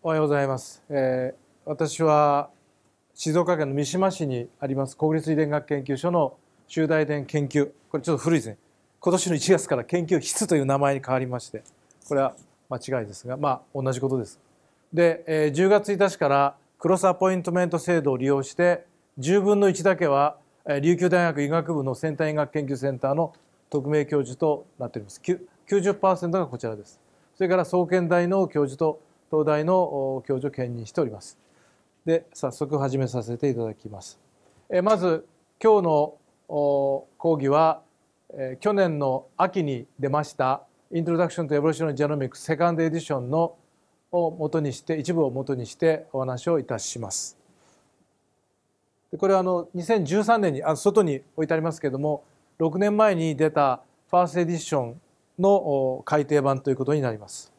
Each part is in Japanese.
おはようございます、え私は静岡県の三島市にあります国立遺伝学研究所の集大伝研究これちょっと古いですね今年の1月から研究室という名前に変わりましてこれは間違いですがまあ同じことですで、え10月1日からクロスアポイントメント制度を利用して10分の1だけは琉球大学医学部の先端医学研究センターの特命教授となっております90%がこちらですそれから創建大の教授と東大の教授兼任しておりますで早速始めさせていただきますえまず今日の講義は、え去年の秋に出ましたイントロダクションとエボリューションジェノミックセカンドエディションのを元にして一部を元にしてお話をいたします。でこれはあの2013年にあ外に置いてありますけれども6年前に出たファーストエディションの改訂版ということになります。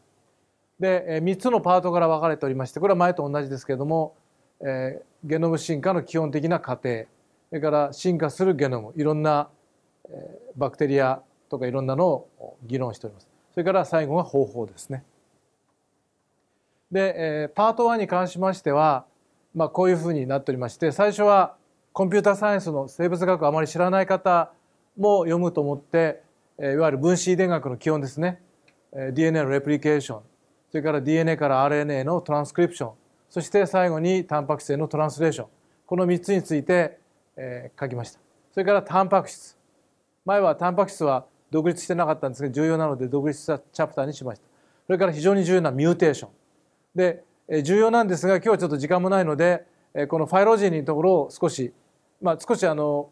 で3つのパートから分かれておりましてこれは前と同じですけれども、えー、ゲノム進化の基本的な過程それから進化するゲノムいろんな、えー、バクテリアとかいろんなのを議論しておりますそれから最後は方法ですねで、えー、パート1に関しましては、まあ、こういうふうになっておりまして最初はコンピューターサイエンスの生物学をあまり知らない方も読むと思って、えー、いわゆる分子遺伝学の基本ですね、えー、DNA のレプリケーションそれから DNA から RNA のトランスクリプションそして最後にタンパク質へのトランスレーションこの3つについて、えー、書きましたそれからタンパク質前はタンパク質は独立してなかったんですが重要なので独立したチャプターにしましたそれから非常に重要なミューテーションで、えー、重要なんですが今日はちょっと時間もないので、えー、このファイロジーのところを少しまあ少しあの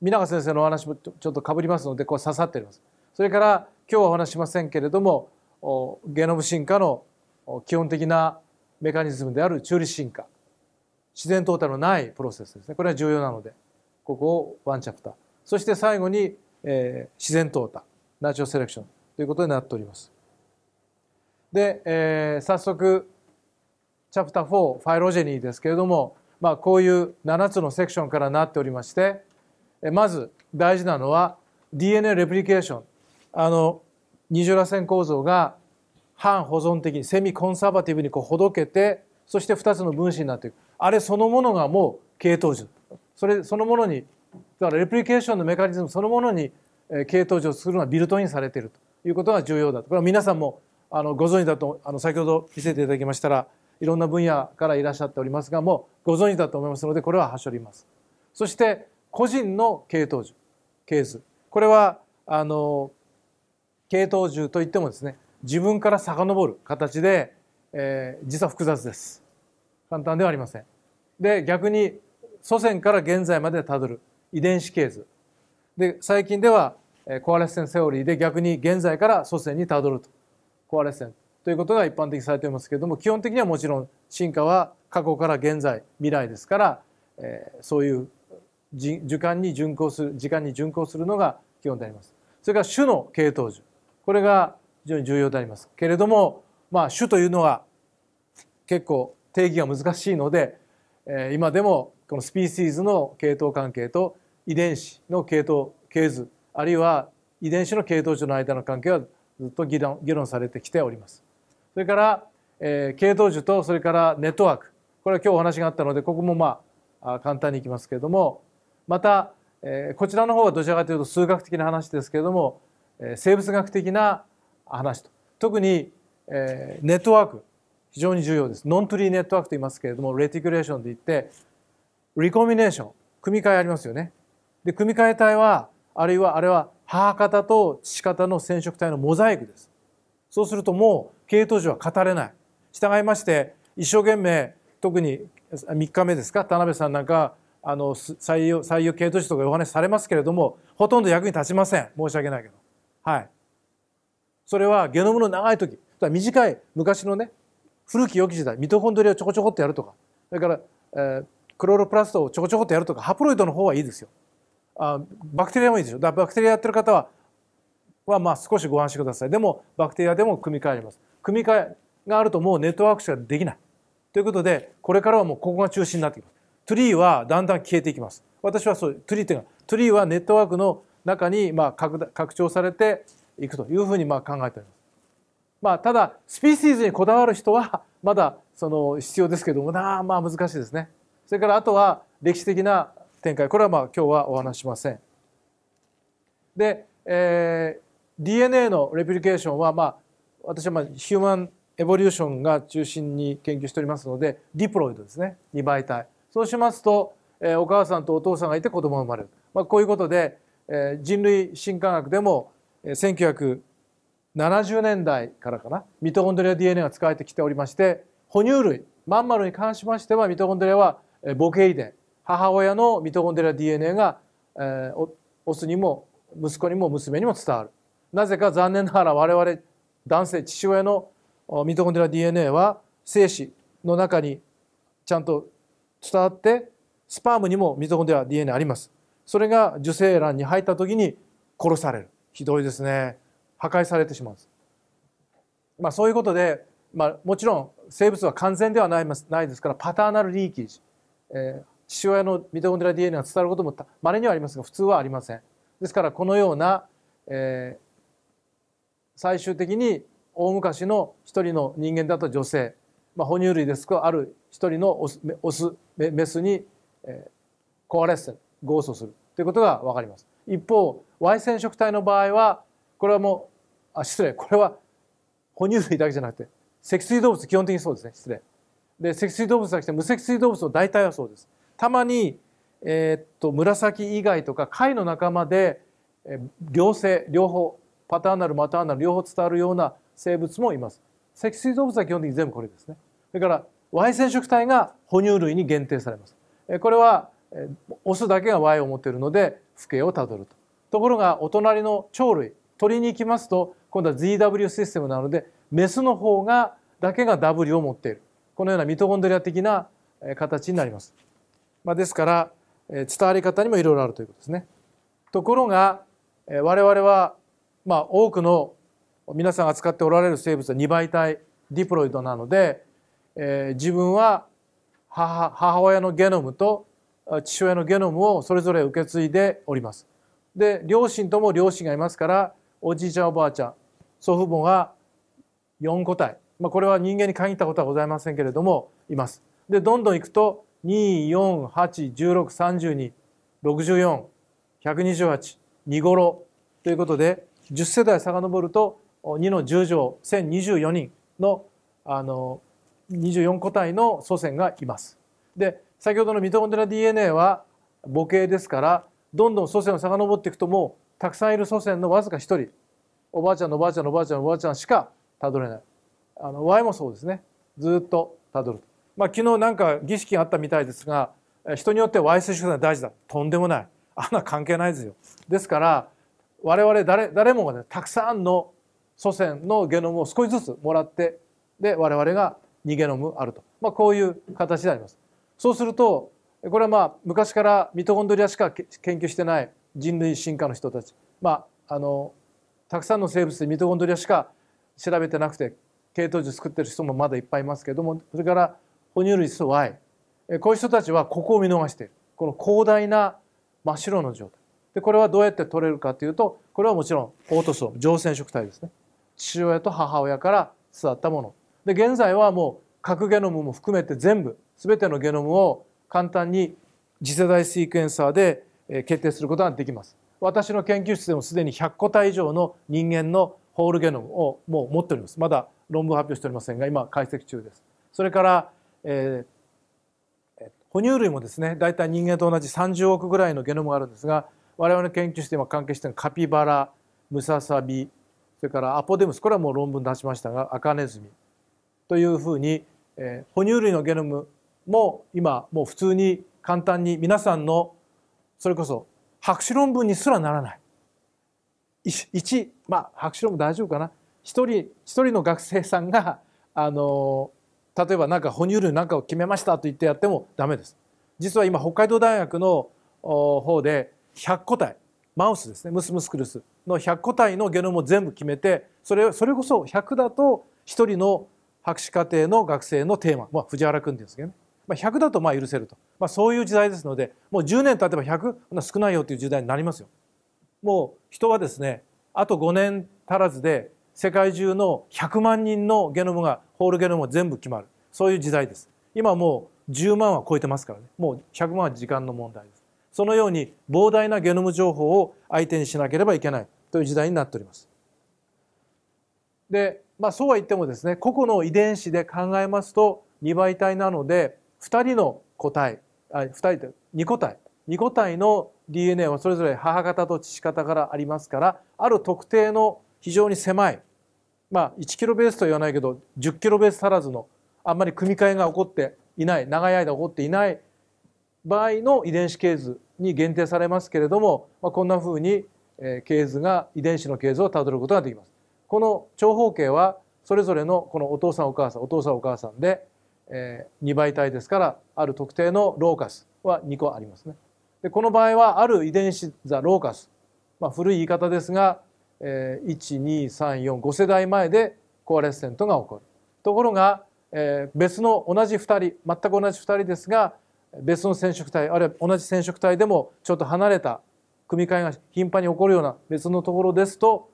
皆川先生のお話もちょっとかぶりますのでこう刺さっておりますそれから今日はお話しませんけれどもゲノム進化の基本的なメカニズムである中立進化自然淘汰のないプロセスですねこれは重要なのでここをワンチャプターそして最後に、えー、自然淘汰ナチュラルセレクションということになっておりますで、えー、早速チャプター4ファイロジェニーですけれども、まあ、こういう7つのセクションからなっておりましてまず大事なのは DNA レプリケーションあの二重らせん構造が反保存的にセミコンサバティブにこうほどけてそして2つの分子になっていくあれそのものがもう系統樹それそのものにだからレプリケーションのメカニズムそのものに系統樹を作るのはビルトインされているということが重要だとこれは皆さんもあのご存知だとあの先ほど見せていただきましたらいろんな分野からいらっしゃっておりますがもうご存知だと思いますのでこれははしょります。そして個人の系統樹ケースこれはあの系統樹といってもですね自分から遡る形で、えー、実は複雑です簡単ではありませんで逆に祖先から現在までたどる遺伝子系図で最近では、えコアレッセンセオリーで逆に現在から祖先にたどるとコアレッセンということが一般的されていますけれども基本的にはもちろん進化は過去から現在未来ですから、えー、そういう時間に巡行する時間に巡行するのが基本でありますそれから種の系統樹これが非常に重要でありますけれども、まあ、主というのは結構定義が難しいので、え今でもこのスピーシーズの系統関係と遺伝子の系統系図あるいは遺伝子の系統樹の間の関係はずっと議論議論されてきております。それから、えー、系統樹とそれからネットワークこれは今日お話があったのでここもまあ簡単にいきますけれどもまた、えー、こちらの方はどちらかというと数学的な話ですけれども、えー、生物学的な話と特に、えー、ネットワーク非常に重要ですノントリーネットワークと言いますけれどもレティクレーションで言ってリコミネーション組み替えありますよねで組み替え体はあるいはあれは母方と父方の染色体のモザイクですそうするともう系統樹は語れない従いまして一生懸命特に3日目ですか田辺さんなんかあの採用採用系統樹とかお話しされますけれどもほとんど役に立ちません申し訳ないけどはいそれはゲノムの長い時短い昔のね古き良き時代ミトコンドリアをちょこちょこっとやるとかそれから、えー、クロロプラストをちょこちょこっとやるとかハプロイドの方はいいですよあバクテリアもいいですよだバクテリアやってる方ははまあ少しご安心くださいでもバクテリアでも組み替えます組み替えがあるともうネットワークしかできないということでこれからはもうここが中心になってきますトゥリーはだんだん消えていきます私はそうトゥリーっていうのはトゥリーはネットワークの中にまあ拡拡張されていくというふうにまあ考えております。まあ、ただスピーシーズにこだわる人はまだその必要ですけどもまあ難しいですね。それからあとは歴史的な展開これはまあ今日はお話しません。で、えー、DNA のレプリケーションはまあ私はまあヒューマンエボリューションが中心に研究しておりますのでディプロイドですね2倍体そうしますと、えー、お母さんとお父さんがいて子供が生まれる、まあ、こういうことで、えー、人類進化学でも1970年代からかなミトコンドリア DNA が使われてきておりまして哺乳類マンマルに関しましてはミトコンドリアは母系遺伝母親のミトコンドリア DNA が、えオスにも息子にも娘にも伝わるなぜか残念ながら我々男性父親のミトコンドリア DNA は精子の中にちゃんと伝わってスパームにもミトコンドリア DNA ありますそれが受精卵に入った時に殺されるひどいですね破壊されてしまうまあ、そういうことで、まあ、もちろん生物は完全ではないないですからパターナルリーキージ、えー、父親のミトコンドリア DNA が伝わることもまれにはありますが普通はありません。ですからこのような、えー、最終的に大昔の一人の人間だった女性、まあ、哺乳類ですとある一人のオスオメスに、えー、コアレッセンゴーストするということが分かります。一方 Y 染色体の場合はこれはもうあ失礼これは哺乳類だけじゃなくて脊椎動物基本的にそうですね失礼で脊椎動物だけじゃ無脊椎動物の大体はそうですたまに、えー、っと紫以外とか貝の仲間で、えー、両性両方パターナルマターナル両方伝わるような生物もいます脊椎動物は基本的に全部これですねそれから Y 染色体が哺乳類に限定されますこれはオスだけが Y を持っているので父兄をたどるとところがお隣の鳥類鳥に行きますと今度は ZW システムなのでメスの方がだけが W を持っているこのようなミトコンドリア的な形になります。まあ、ですから伝わり方にもいろいろあるということですね。ところが我々はまあ多くの皆さんが使っておられる生物は2倍体ディプロイドなので、えー、自分は母母親のゲノムと父親のゲノムをそれぞれ受け継いでおります。で両親とも両親がいますからおじいちゃんおばあちゃん祖父母が4個体、まあ、これは人間に限ったことはございませんけれどもいます。でどんどんいくと2 4 8 1 6 3 2 6 4 1 2 8 2ごろということで10世代遡ると2の10乗1024人のあの24個体の祖先がいます。で先ほどのミトコンデラ DNA は母系ですからどんどん祖先を遡っていくともうたくさんいる祖先のわずか1人おばあちゃんのおばあちゃんのおばあちゃんのおばあちゃんしかたどれないあの Y もそうですねずっとたどるまあ昨日なんか儀式があったみたいですが人によっては Y 接触が大事だとんでもないあんな関係ないですよですから我々誰誰もがねたくさんの祖先のゲノムを少しずつもらってで我々が2ゲノムあると、まあ、こういう形でありますそうするとこれはまあ昔からミトコンドリアしか研究してない人類進化の人たち、まあ、あのたくさんの生物でミトコンドリアしか調べてなくて系統樹作ってる人もまだいっぱいいますけどもそれから哺乳類素 Y こういう人たちはここを見逃しているこの広大な真っ白の状態でこれはどうやって取れるかというとこれはもちろんオートソー常染色体ですね父親と母親から育ったもので現在はもう核ゲノムも含めて全部全てのゲノムを簡単に次世代シークンサーで決定することができます。私の研究室でもすでに100個体以上の人間のホールゲノムをもう持っております。まだ論文発表しておりませんが今解析中です。それから、えー、哺乳類もですねだいたい人間と同じ30億ぐらいのゲノムがあるんですが我々の研究室で今関係しているカピバラムササビそれからアポデムスこれはもう論文出しましたがアカネズミというふうに、えー、哺乳類のゲノムも今もう普通に簡単に皆さんのそれこそ博士論文にすらならない1まあ博士論文大丈夫かな一人一人の学生さんがあの例えばなんか哺乳類なんかを決めましたと言ってやってもダメです実は今北海道大学の方で100個体マウスですねムスムスクルスの100個体のゲノムを全部決めてそれそれこそ100だと一人の博士課程の学生のテーマ、まあ、藤原君ですけどねまあ、100だとまあ許せると、まあ、そういう時代ですのでもう10年経てば100少ないよという時代になりますよ。もう人はですねあと5年足らずで世界中の100万人のゲノムがホールゲノム全部決まるそういう時代です。今もう10万は超えてますからねもう100万は時間の問題です。そのように膨大なゲノム情報を相手にしなければいけないという時代になっております。でまあ、そうは言ってもですね個々の遺伝子で考えますと2倍体なので2人の個体あ2人と2個体2個体の DNA はそれぞれ母方と父方からありますからある特定の非常に狭いまあ1キロベースとは言わないけど10キロベース足らずのあんまり組み換えが起こっていない長い間起こっていない場合の遺伝子系図に限定されますけれども、まあ、こんなふうに系図が遺伝子の系図をたどることができます。この長方形はそれぞれのこのお父さんお母さんお父さんお母さんでえ2倍体ですからある特定のローカスは2個ありますね。でこの場合はある遺伝子ザローカス、まあ、古い言い方ですが、え12345世代前でコアレッセントが起こる。ところが、え別の同じ2人全く同じ2人ですが別の染色体あるいは同じ染色体でもちょっと離れた組み換えが頻繁に起こるような別のところですと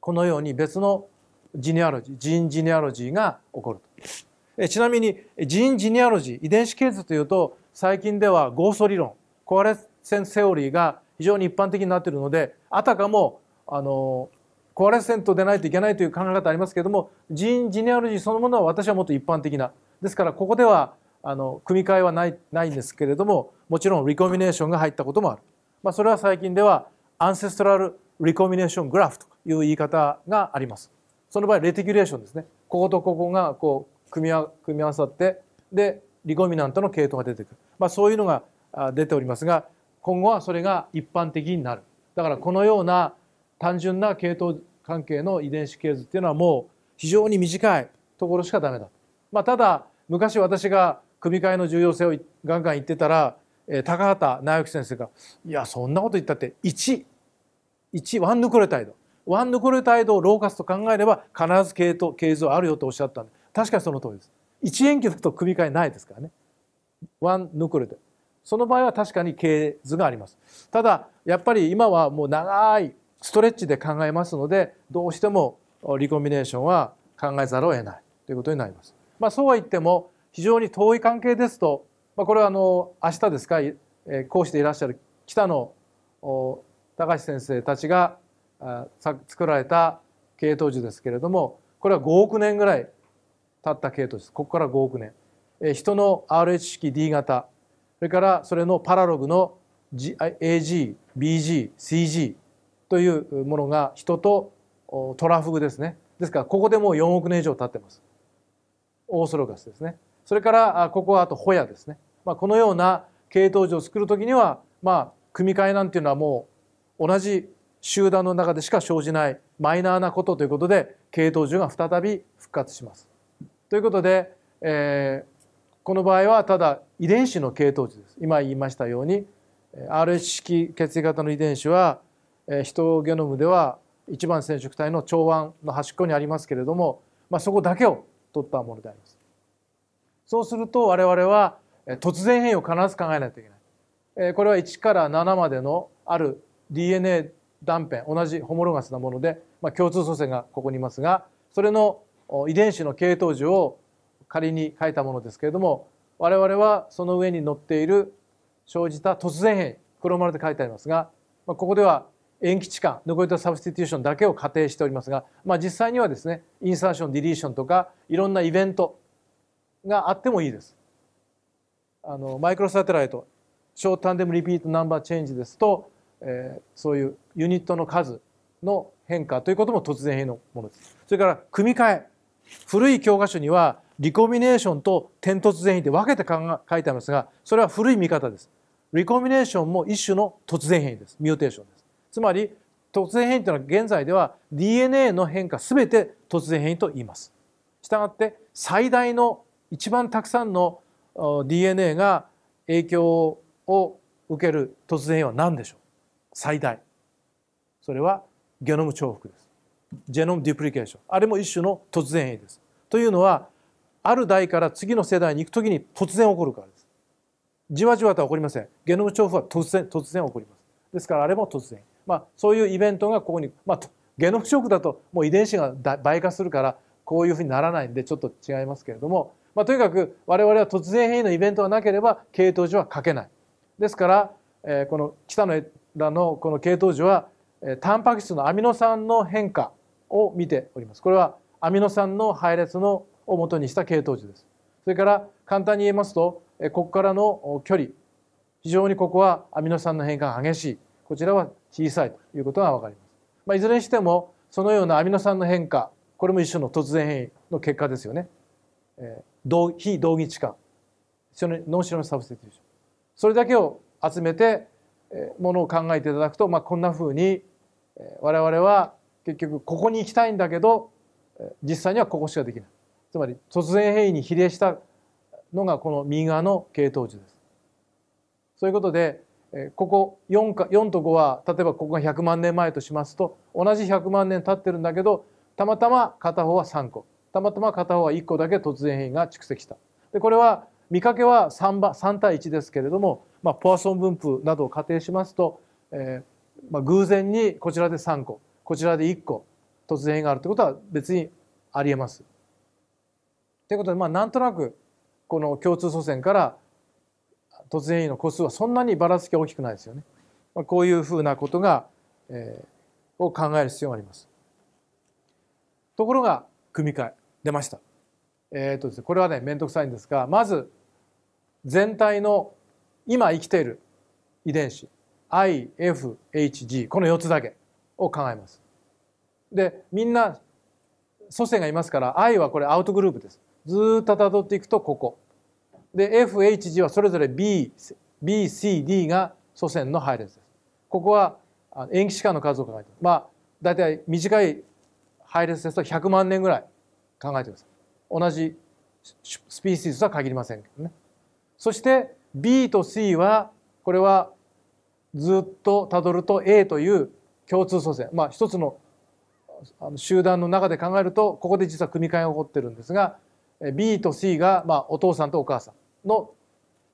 このように別のジニアロジージーンジニアロジーが起こると。ちなみにジンジニアロジー遺伝子系図というと最近ではゴースト理論コアレッセンセオリーが非常に一般的になっているのであたかもあのコアレッセントでないといけないという考え方ありますけれどもジンジニアロジーそのものは私はもっと一般的なですからここではあの組み替えはないないんですけれどももちろんリコミネーションが入ったこともある、まあ、それは最近ではアンセストラルリコミネーショングラフという言い方がありますその場合レティキュレーションですねこことここがこう組み合わさってでリゴミナントの系統が出てくる、まあ、そういうのが出ておりますが今後はそれが一般的になるだからこのような単純な系統関係の遺伝子系図っていうのはもう非常に短いところしかダメだ、まあ、ただ昔私が組み替えの重要性をガンガン言ってたら高畑直之先生が「いやそんなこと言ったって1」1ワンヌクレタイドワンヌクレタイドをローカスと考えれば必ず系統系図はあるよとおっしゃったんです。確かにその通りです。一円球だと組み換えないですからね。ワンヌクレで。その場合は確かに経図があります。ただ、やっぱり今はもう長いストレッチで考えますので、どうしてもリコンビネーションは考えざるを得ないということになります。まあ、そうは言っても、非常に遠い関係ですと、まあ、これはあの、明日ですか、えー、講師でいらっしゃる北野高橋先生たちが作られた系統樹ですけれども、これは5億年ぐらいたった系統ですここから5億年、えー、人の RH 式 D 型それからそれのパラログの、G、AGBGCG というものが人とトラフグですねですからここでもう4億年以上経ってますオーソロガスですねそれからここはあとホヤですね、まあ、このような系統樹を作るときにはまあ組み換えなんていうのはもう同じ集団の中でしか生じないマイナーなことということで系統樹が再び復活します。ということで、えー、この場合はただ遺伝子の系統値です。今言いましたように RH 式血液型の遺伝子は、えー、人ゲノムでは一番染色体の長腕の端っこにありますけれども、まあ、そこだけを取ったものであります。そうすると我々は突然変異を必ず考えないといけない。これは1から7までのある DNA 断片同じホモロガスなもので、まあ、共通祖先がここにいますがそれの遺伝子の系統樹を仮に書いたものですけれども我々はその上に載っている生じた突然変異黒丸で書いてありますが、まあ、ここでは延期置換ヌクレサブスティテューションだけを仮定しておりますが、まあ、実際にはですねインサーションディリーションとかいろんなイベントがあってもいいです。あのマイクロサテライトショータンデムリピートナンバーチェンジですと、えー、そういうユニットの数の変化ということも突然変異のものです。それから組み替え古い教科書にはリコミネーションと点突然比で分けて書いてありますがそれは古い見方です。リコミネーションも一種の突然変異です。ミューテーションです。つまり突然変異というのは現在では DNA の変化すべて突然変異と言います。したがって最大の一番たくさんの DNA が影響を受ける突然変異は何でしょう最大それはゲノム重複です。ジェノムデュプリケーションあれも一種の突然変異です。というのはある代から次の世代に行くときに突然起こるからです。じわじわとは起こりません。ゲノム調布は突然突然起こります。ですからあれも突然。まあ、そういうイベントがここに、まあ、ゲノムショックだともう遺伝子が倍化するからこういうふうにならないんでちょっと違いますけれども、まあ、とにかく我々は突然変異のイベントがなければ系統樹は書けない。ですから、えー、この北野らのこの系統樹は、えー、タンパク質のアミノ酸の変化を見ております。これはアミノ酸の配列のを元にした系統樹です。それから簡単に言えますと、ここからの距離、非常にここはアミノ酸の変換が激しい。こちらは小さいということがわかります。まあ、いずれにしても、そのようなアミノ酸の変化、これも一種の突然変異の結果ですよね。えー、非同義置換。ノンシロサブステテション。それだけを集めて、ものを考えていただくと、まあ、こんなふうに我々は結局ここに行きたいんだけど実際にはここしかできないつまり突然変異に比例したのがこの右側の系統樹です。そういうことでここ 4, か4と5は例えばここが100万年前としますと同じ100万年経ってるんだけどたまたま片方は3個たまたま片方は1個だけ突然変異が蓄積した。でこれは見かけは 3, 3対1ですけれども、まあ、ポアソン分布などを仮定しますと、えーまあ、偶然にこちらで3個こちらで1個突然があるってことは別にありえます。ということでまあなんとなくこの共通祖先から突然異の個数はそんなにばらつきが大きくないですよね。まあ、こういうふうなことが、えー、を考える必要があります。ところが組み換え出ました。えーとですね、これはね面倒くさいんですがまず全体の今生きている遺伝子 IFHG この4つだけを考えます。でみんな祖先がいますから愛はこれアウトグループです。ずっとたどっていくとここ。で FHG はそれぞれ BBCD が祖先の配列です。ここは延期時間の数を考えてまあ大体短い配列ですと100万年ぐらい考えてください。同じスピーシーズは限りませんけどね。そして B と C はこれはずっとたどると A という共通祖先まあ一つの集団の中で考えるとここで実は組み換えが起こってるんですが B と C が、まあ、お父さんとお母さんの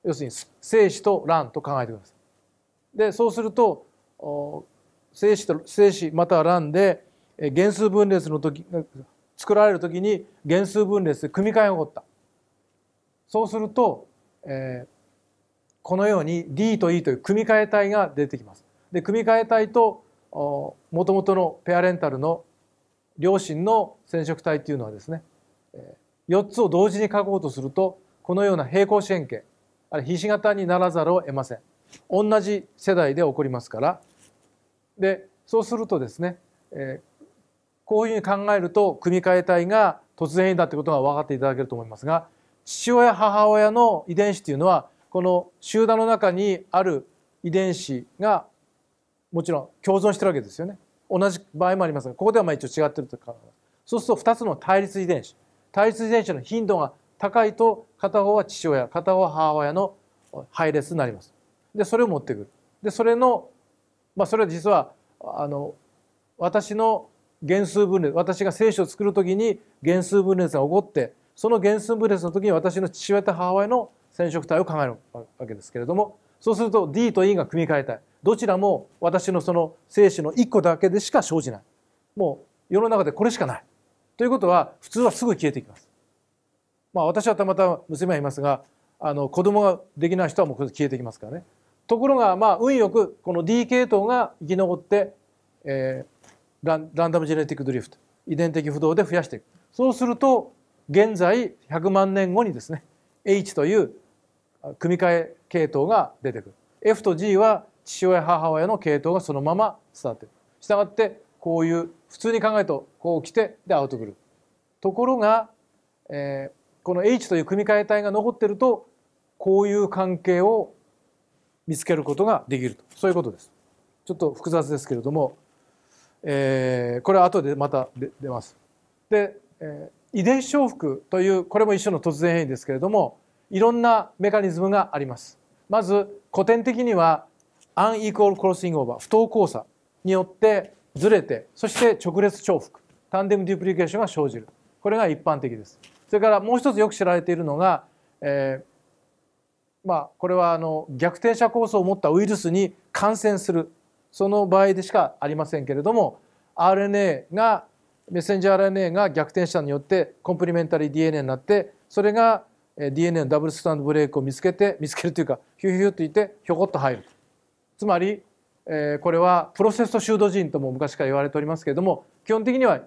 要するに精子と卵と考えてください。でそうすると精子と精子または卵で原数分裂の時作られる時に原数分裂で組み換えが起こった。そうすると、えー、このように D と E という組み換え体が出てきます。で組み換え体ともともとのペアレンタルの両親の染色体っていうのはですね4つを同時に書こうとするとこのような平行四辺形あれひし形にならざるを得ません同じ世代で起こりますからでそうするとですね、えー、こういうふうに考えると組み換え体が突然変異だってことが分かっていただけると思いますが父親母親の遺伝子というのはこの集団の中にある遺伝子がもちろん共存してるわけですよね同じ場合もありますがここではまあ一応違ってると考えそうすると2つの対立遺伝子対立遺伝子の頻度が高いと片方は父親片方は母親の配列になりますでそれを持ってくるでそれのまあそれは実はあの私の原数分裂私が精子を作る時に原数分裂が起こってその原数分裂の時に私の父親と母親の染色体を考えるわけですけれどもそうすると D と E が組み替えたいどちらも私のその精子の1個だけでしか生じないもう世の中でこれしかないということは普通はすぐ消えていきます。まあ、私はたまたま娘がいますがあの子供ができない人はもう消えていきますからね。ところがまあ運よくこの D 系統が生き残って、えー、ランダムジェネティックドリフト遺伝的不動で増やしていくそうすると現在100万年後にですね H という組み換え系統が出てくる F と G は父親母親の系統がそのまま伝わってるしたがってこういう普通に考えるとこう来てでアウトグルーところが、えー、この H という組み換え体が残ってるとこういう関係を見つけることができるとそういうことですちょっと複雑ですけれども、えー、これは後でまた出ますで、えー、遺伝子重複というこれも一緒の突然変異ですけれどもいろんなメカニズムがありますまず古典的にはアンイコールクロスイングオーバー不等交差によってずれてそして直列重複タンデムデュプリケーションが生じるこれが一般的ですそれからもう一つよく知られているのが、えー、まあこれはあの逆転者構想を持ったウイルスに感染するその場合でしかありませんけれども RNA がメッセンジャー RNA が逆転車によってコンプリメンタリー DNA になってそれが DNA のダブルスタンドブレイクを見つけて見つけるというかヒュヒューといってひょこっと入るつまり、えー、これはプロセスと修道人とも昔から言われておりますけれども基本的には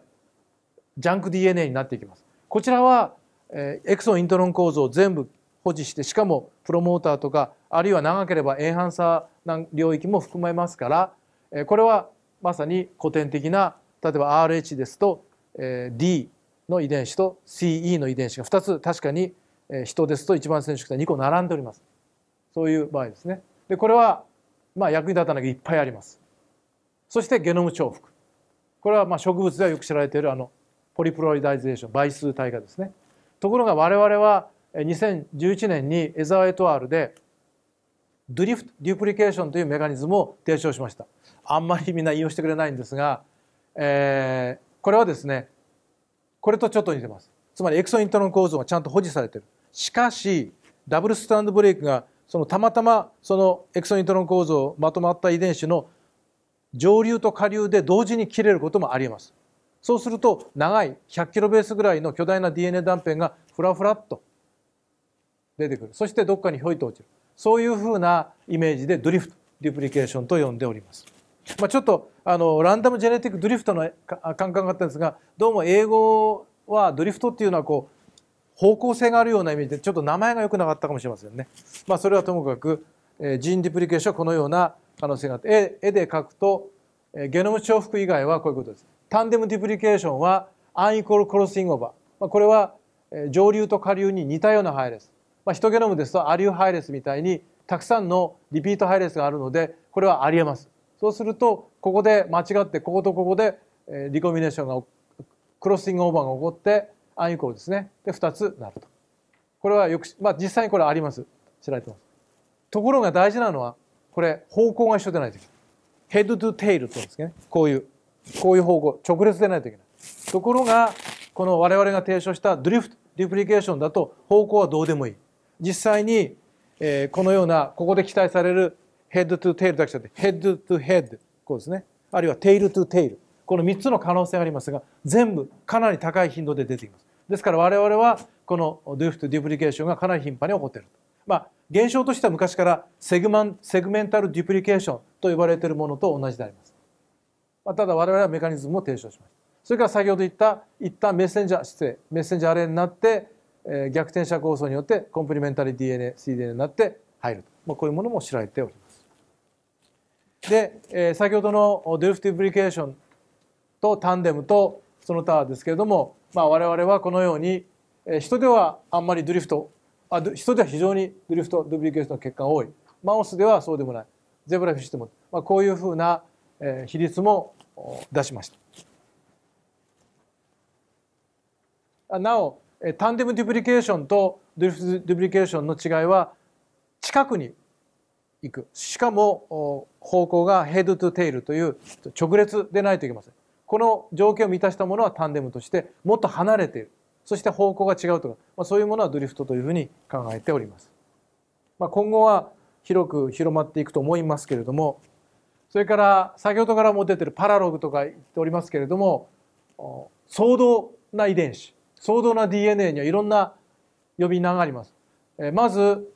ジャンク DNA になっていきます。こちらは、えー、エクソンイントロン構造を全部保持してしかもプロモーターとかあるいは長ければエンハンサー領域も含めますから、えー、これはまさに古典的な例えば RH ですと、えー、D の遺伝子と CE の遺伝子が2つ確かに人ですと一番染色体2個並んでおりますそういう場合ですね。でこれはまあ、役に立たないいっぱいあります。そしてゲノム重複。これはまあ植物ではよく知られているあのポリプロイダイゼーション倍数体化ですね。ところが我々は2011年にエザー・エトワールでドリフトデュプリケーションというメカニズムを提唱しました。あんまりみんな引用してくれないんですが、えー、これはですねこれとちょっと似てます。つまりエクソイントロン構造がちゃんと保持されている。しかしダブルスタンドブレイクがそのたまたまそのエクソニトロン構造まとまった遺伝子の上流と下流で同時に切れることもありえます。そうすると長い100キロベースぐらいの巨大な DNA 断片がふらふらっと出てくる。そしてどっかにひょいと落ちる。そういうふうなイメージでドリフト、デュプリケーションと呼んでおります。まあ、ちょっとあのランダムジェネティックドリフトの感覚があったんですがどうも英語はドリフトっていうのはこう方向性があるような意味でちょっと名前が良くなかったかもしれませんね。まあ、それはともかく、えー、ジーンディプリケーションはこのような可能性があって絵で描くと、えー、ゲノム重複以外はこういうことです。タンデムディプリケーションはアンイコールクロスイングオーバー。まあ、これは、えー、上流と下流に似たような配列。まあ、ヒトゲノムですとアリュー配列みたいにたくさんのリピート配列があるのでこれはありえます。そうするとここで間違ってこことここで、えー、リコミネーションがクロスイングオーバーが起こってアンイコールですね。で、2つなると。これはよく、まあ実際にこれあります。知られてます。ところが大事なのは、これ方向が一緒でないといけない。ヘッドトゥテイルって言うんですけどね。こういう、こういう方向、直列でないといけない。ところが、この我々が提唱したドリフト、デュプリケーションだと方向はどうでもいい。実際に、えこのような、ここで期待されるヘッドトゥテイルだけじゃなくて、ヘッドトゥヘッド、こうですね。あるいはテイルトゥテイル。この3つの可能性がありますが全部かなり高い頻度で出てきますですから我々はこのドゥフトデュプリケーションがかなり頻繁に起こっているまあ現象としては昔からセグマンセグメンタルデュプリケーションと呼ばれているものと同じであります、まあ、ただ我々はメカニズムを提唱しましたそれから先ほど言った一旦メッセンジャー失礼メッセンジャー r n になって、えー、逆転者構想によってコンプリメンタリー DNA cDNA になって入るまあ、こういうものも知られておりますで、えー、先ほどのデルフティブリケーションとタンデムとその他ですけれども、まあ、我々はこのように、え人ではあんまりドリフトあ人では非常にドリフトドビリケーションの結果が多いマウスではそうでもないゼブラフィッシュでも、まあ、こういうふうな、え比率も出しました。なおタンデムデュプリケーションとドリフトデュプリケーションの違いは近くに行くしかも方向がヘッドトゥテイルという直列でないといけません。この条件を満たしたものはタンデムとしてもっと離れているそして方向が違うとか、まあ、そういうものはドリフトというふうに考えております。まあ、今後は広く広まっていくと思いますけれどもそれから先ほどからも出てるパラログとか言っておりますけれども相当な遺伝子相当な DNA にはいろんな呼び名があります。えまず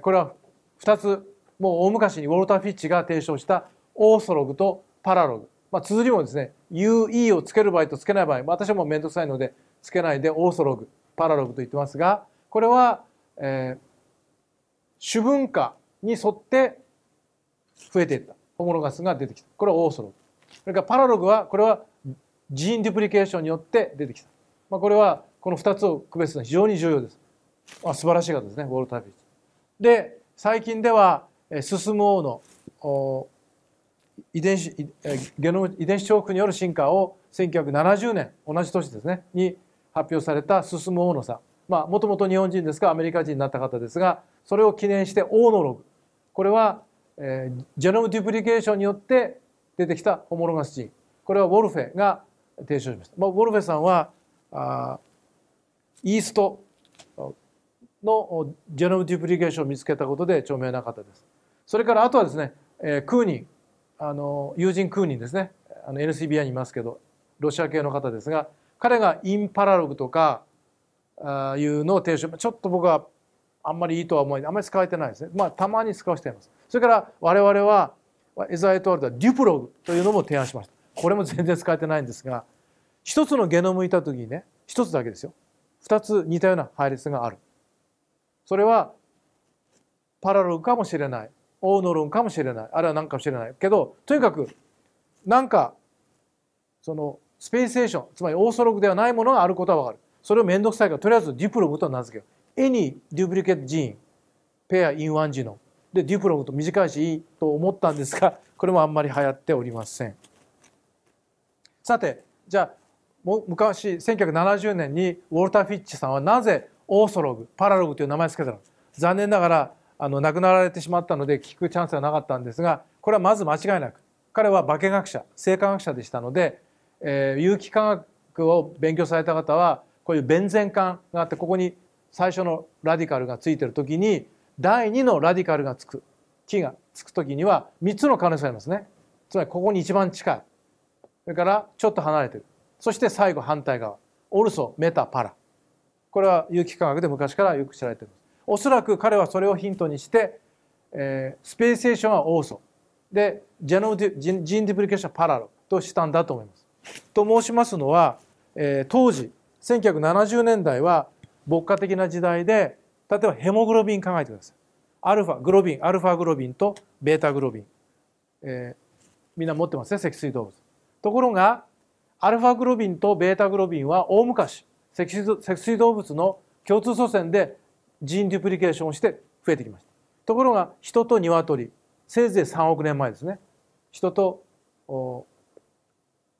これは2つもう大昔にウォルター・フィッチが提唱したオーソログとパラログまあ、綴りもですね UE をつける場合とつけない場合、私はもう面倒くさいのでつけないでオーソログパラログと言ってますがこれは、えー、主文化に沿って増えていったホモロガスが出てきたこれはオーソログそれからパラログはこれはジーンデュプリケーションによって出てきた、まあ、これはこの2つを区別するのは非常に重要です、まあ、素晴らしい方ですねウォルター・ビーチで最近では進む王の遺伝子ゲノム遺伝子重複による進化を1970年同じ年ですねに発表された進む大野さんまあもともと日本人ですがアメリカ人になった方ですがそれを記念して王のログこれは、えー、ジェノムデュプリケーションによって出てきたホモロガスジーンこれはウォルフェが提唱しました、まあ、ウォルフェさんはあイーストのジェノムデュプリケーションを見つけたことで著名な方ですそれからあとはですね、えー、クーニンあの友人ニンですねあの NCBI にいますけどロシア系の方ですが彼がインパラログとかあいうのを提唱ちょっと僕はあんまりいいとは思いあんまり使えてないですねまあたまに使わせていますそれから我々はエザエトワルはデュプログというのも提案しましたこれも全然使えてないんですが一つのゲノムいた時にね一つだけですよ二つ似たような配列があるそれはパラログかもしれないおのるかもしれないあれは何かもしれないけどとにかくなんかそのスペーステーションつまりオーソログではないものがあることは分かるそれを面倒くさいからとりあえずデュプログと名付けよう Any duplicate gene pair in one genome でデュプログと短いしいいと思ったんですが これもあんまり流行っておりませんさてじゃあも昔1970年にウォルター・フィッチさんはなぜオーソログパラログという名前を付けたの残念ながらあの亡くなられてしまったので聞くチャンスはなかったんですがこれはまず間違いなく彼は化学者生化学者でしたので、えー、有機化学を勉強された方はこういうベンゼン管があってここに最初のラディカルがついてる時に第2のラディカルがつく木がつく時には3つの可能性ありますねつまりここに一番近いそれからちょっと離れてるそして最後反対側オルソメタパラこれは有機化学で昔からよく知られていますおそらく彼はそれをヒントにして、えー、スペースセーションはオーソでジェノディジジンディプリケーションはパラロとしたんだと思います。と申しますのは、えー、当時1970年代は牧歌的な時代で例えばヘモグロビン考えてください。アルファグロビンアルファグロビンとベータグロビン、えー、みんな持ってますね脊椎動物。ところがアルファグロビンとベータグロビンは大昔脊椎動物の共通祖先でジーンデュプリケーションをして増えてきました。ところが人と鶏せいぜい3億年前ですね人と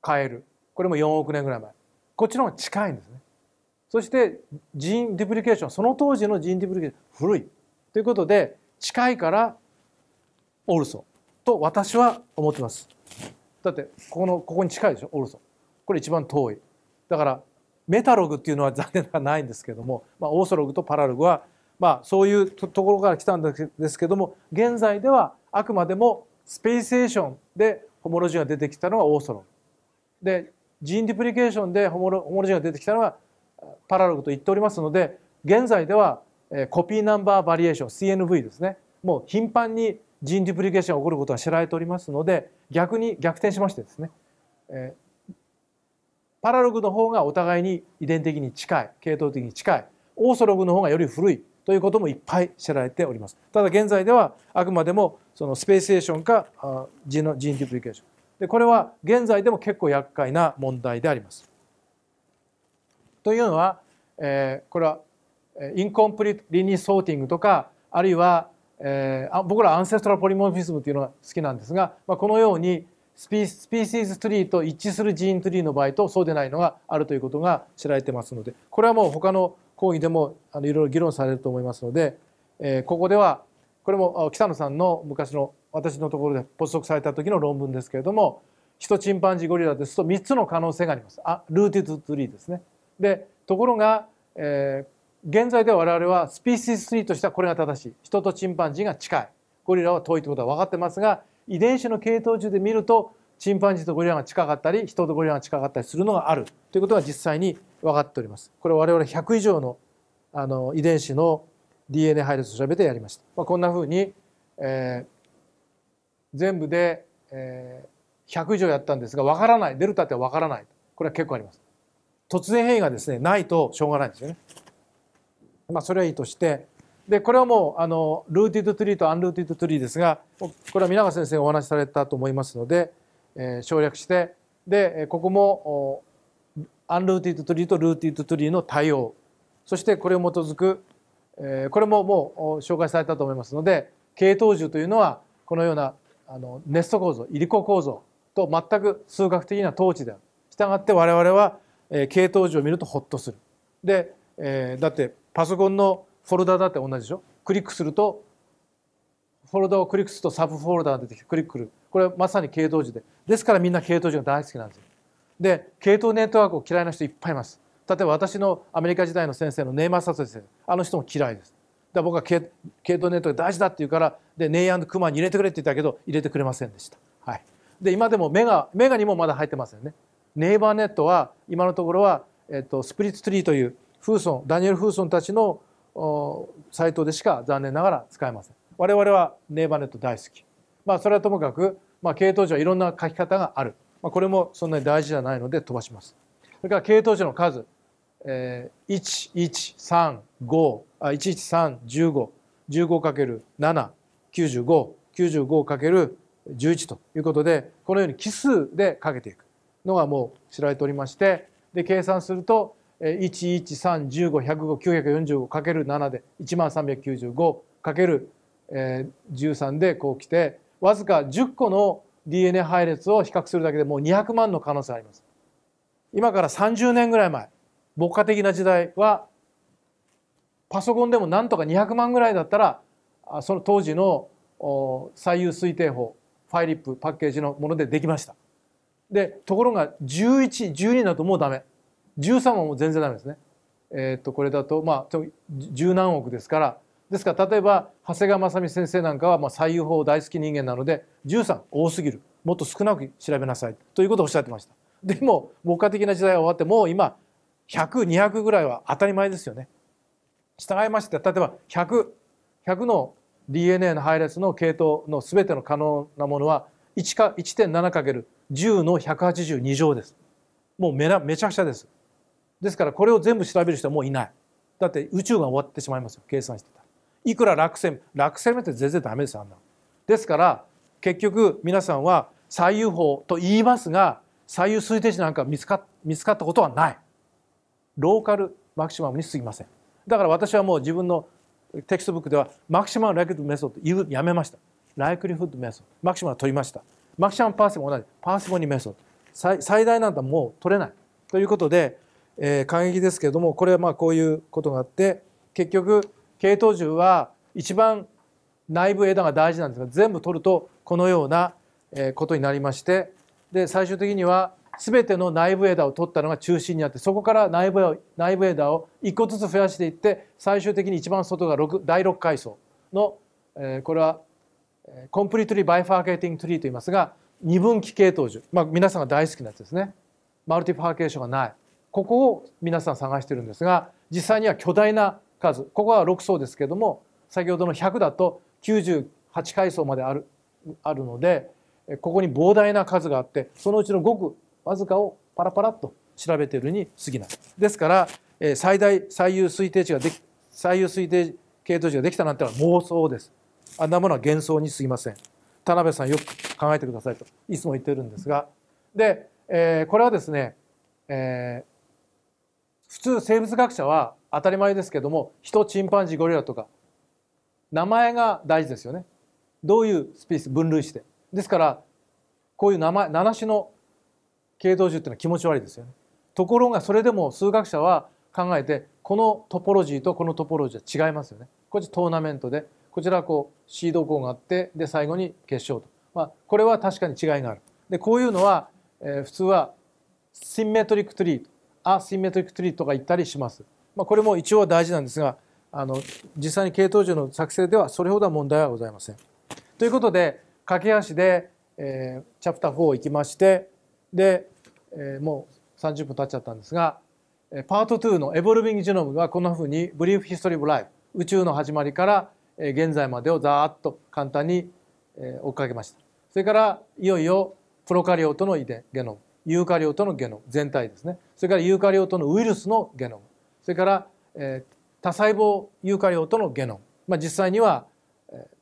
カエルこれも4億年ぐらい前こっちの方が近いんですね。そして人デュプリケーションその当時の人デュプリケーション古いということで近いからオルソと私は思ってます。だってここのここに近いでしょオルソこれ一番遠いだからメタログっていうのは残念ながらないんですけども、まあ、オーソログとパラログはまあ、そういうところから来たんですけども現在ではあくまでもスペースエーションでホモロジーが出てきたのがオーソロンでジーンディプリケーションでホモロホモロジーが出てきたのがパラログと言っておりますので現在ではコピーナンバーバリエーション CNV ですねもう頻繁にジーンディプリケーションが起こることが知られておりますので逆に逆転しましてですね、えー、パラログの方がお互いに遺伝的に近い系統的に近いオーソログの方がより古いということもいっぱい知られております。ただ現在ではあくまでもそのスペースエーションかジーンデュプリケーション。でこれは現在でも結構厄介な問題であります。というのは、えー、これはインコンプリートリニーソーティングとかあるいは、えー、僕らアンセストラポリモフィズムというのが好きなんですが、まあ、このようにスピスピーシーズツリーと一致するジーンツリーの場合とそうでないのがあるということが知られてますのでこれはもう他の講義でもあのいろいろ議論されると思いますので、えここではこれも北野さんの昔の私のところで発足された時の論文ですけれども人チンパンジーゴリラですと3つの可能性がありますあルーティッツリーですね。でところが、えー、現在では我々はスピーシーリ3としてはこれが正しい人とチンパンジーが近いゴリラは遠いということは分かってますが遺伝子の系統中で見るとチンパンジーとゴリラが近かったり人とゴリラが近かったりするのがあるということが実際に分かっております。これ我々100以上のあの遺伝子の DNA 配列を調べてやりました。まあ、こんなふうに、えー、全部で、えー、100以上やったんですが分からないデルタって分からないこれは結構あります。突然変異がですねないとしょうがないんですよね。まあ、それはいいとしてでこれはもうあのルーティッドトリーとアンルーティッドトリーですがこれは皆川先生がお話しされたと思いますので。えー、省略してでここもアンルーティッドトリーとルーティッドトリーの対応そしてこれを基づく、えー、これももう紹介されたと思いますので系統樹というのはこのようなあのネスト構造いりこ構造と全く数学的な統治である。したがって我々は、えー、系統樹を見るとホッとする。で、えー、だってパソコンのフォルダだって同じでしょクリックするとフォルダをクリックするとサブフォルダが出てきてクリックくる。これはまさに系統樹で。ですからみんな系統樹が大好きなんですよ。で、系統ネットワークを嫌いな人いっぱいいます。例えば私のアメリカ時代の先生のネイマー・サト先生、あの人も嫌いです。だ僕は系統ネットが大事だって言うから、で、ネイアンド・クマに入れてくれって言ったけど、入れてくれませんでした。はい。で、今でもメガ、メガにもまだ入ってますよね。ネイバーネットは、今のところは、えっと、スプリッツツリーという、フーソン、ダニエル・フーソンたちのサイトでしか残念ながら使えません。我々はネーバネット大好き。まあ、それはともかく、まあ、系統樹はいろんな書き方がある。まあ、これもそんなに大事じゃないので飛ばします。それから系統樹の数、えー、1135あ113151 5×795 95×11 ということでこのように奇数でかけていくのがもう知られておりましてで計算すると 11315105900545×7 で 13955×1131 え13でこう来てわずか10個の DNA 配列を比較するだけでもう200万の可能性あります。今から30年ぐらい前牧歌的な時代はパソコンでもなんとか200万ぐらいだったらその当時の最優推定法ファイリップパッケージのものでできました。でところが1112だともうダメ13はもう全然ダメですね。えー、っとこれだとまあ十何億ですからですから例えば長谷川雅美先生なんかはまあ左右法大好き人間なので13多すぎるもっと少なく調べなさいということをおっしゃってましたでも僕下的な時代は終わってもう今100200ぐらいは当たり前ですよね従いまして例えば100100 100の DNA の配列の系統の全ての可能なものは 1, か 1.7×10 の182乗ですもうめなめちゃくちゃですですからこれを全部調べる人はもういないだって宇宙が終わってしまいますよ計算してたいくら落選落選なて全然ダメですあんなですから結局皆さんは最優法と言いますが最優推定値なんか見つか見つかったことはないローカルマキシマムにすぎませんだから私はもう自分のテキストブックではマキシマム・ライクリフッド・メソッドやめましたライクリフッド・メソッドマキシマムは取りましたマキシマム・パーセモン同じパーセモニー・メソッド最大なんだもう取れないということで、えー、過激ですけれどもこれはまあこういうことがあって結局系統樹は一番内部枝が大事なんですが全部取るとこのようなことになりましてで最終的には全ての内部枝を取ったのが中心にあってそこから内部内部枝を1個ずつ増やしていって最終的に一番外が6第6階層の、えこれはコンプリートリー・バイファーケーティング・トリーと言いますが二分期系統樹、まあ、皆さんが大好きなやつですねマルティファーケーションがないここを皆さん探してるんですが実際には巨大な数ここは6層ですけども先ほどの100だと98階層まであるあるのでここに膨大な数があってそのうちのごくわずかをパラパラっと調べてるに過ぎない。ですから最大最優推定値ができ最優推定系統値ができたなんてのは妄想です。あんなものは幻想に過ぎません。田辺さんよく考えてくださいといつも言ってるんですがで、えー、これはですね、えー、普通生物学者は当たり前ですけども人チンパンジーゴリラとか名前が大事ですよねどういうスピース分類してですからこういう名前7種の系統樹っていうのは気持ち悪いですよねところがそれでも数学者は考えてこのトポロジーとこのトポロジーは違いますよねこっちトーナメントでこちらはこうシード校があってで最後に決勝と、まあ、これは確かに違いがあるでこういうのは、えー、普通はシンメトリックトリーとアシンメトリックトリーとか言ったりしますまあ、これも一応大事なんですがあの実際に系統樹の作成ではそれほどは問題はございません。ということで駆け足で、えー、チャプター4行きましてで、えー、もう30分経っちゃったんですがパート2の「エボルビング・ジェノム」はこんなふうに「ブリーフ・ヒストリー・ブ・ライブ」宇宙の始まりから現在までをざーっと簡単に追っかけました。それからいよいよプロカリオートの遺伝ゲノムユーカリオートのゲノム全体ですねそれからユーカリオートのウイルスのゲノムそれから、えー、多細胞ユーカリオートのゲノム、まあ、実際には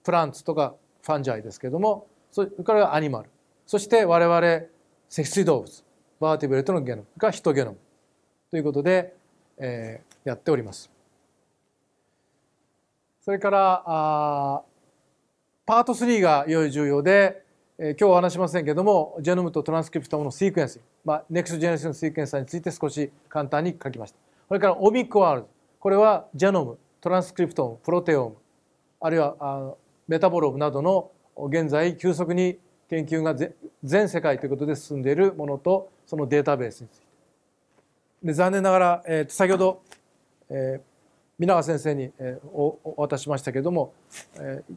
プランツとかファンジャイですけどもそれからアニマルそして我々脊椎動物バーティブルとトのゲノムがヒトゲノムということで、えー、やっております。それからあパート3がいよいよ重要で、えー、今日は話しませんけどもジェノムとトランスクリプトのシークエンス、まあ、ネクストジェネレーションシークエンサーについて少し簡単に書きました。それからオミクワールこれはジェノムトランスクリプトムプロテオムあるいはメタボロムなどの現在急速に研究が全世界ということで進んでいるものとそのデータベースについてで残念ながら、えー、先ほど、えー、皆川先生に、えー、おお渡しましたけれども、えー、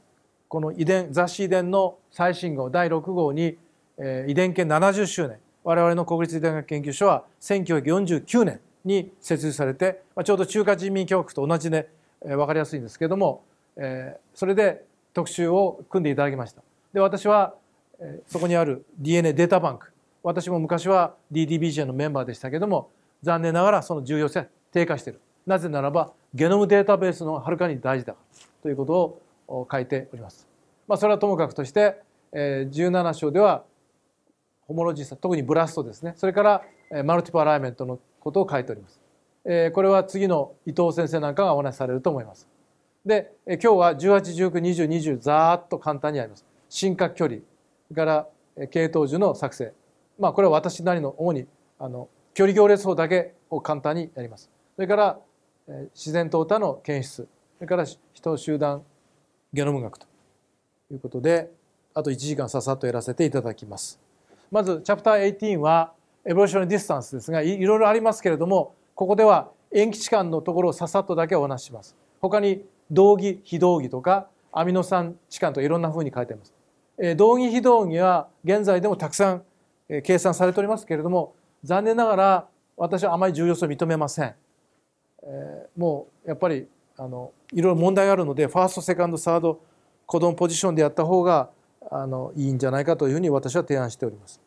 この遺伝雑誌遺伝の最新号第6号に、えー、遺伝研70周年我々の国立遺伝学研究所は1949年に設立されて、まあ、ちょうど中華人民共和国と同じで、え分かりやすいんですけれども、えそれで特集を組んでいただきました。で私は、えそこにある DNA データバンク私も昔は DDBJ のメンバーでしたけれども残念ながらその重要性低下しているなぜならばゲノムデータベースのはるかに大事だからということを書いております。まあ、それはともかくとして、え17章ではホモロジーさ特にブラストですねそれからマルティプアライメントのことを書いております。これは次の伊藤先生なんかがお話しされると思います。で今日は18、19、20、20ざーっと簡単にやります。進化距離から系統樹の作成。まあこれは私なりの主にあの距離行列法だけを簡単にやります。それから自然淘汰の検出。それから人集団ゲノム学ということであと1時間ささっとやらせていただきます。まずチャプター18は「エボリューションディスタンスですがいろいろありますけれどもここでは塩基置換のところをささっとだけお話しします。他に同義非同義とかアミノ酸置換といろんなふうに書いてます。えー、同義非同義は現在でもたくさん、えー、計算されておりますけれども残念ながら私はあまり重要性を認めません。えー、もうやっぱりあのいろいろ問題があるのでファーストセカンドサード子供ポジションでやった方があのいいんじゃないかというふうに私は提案しております。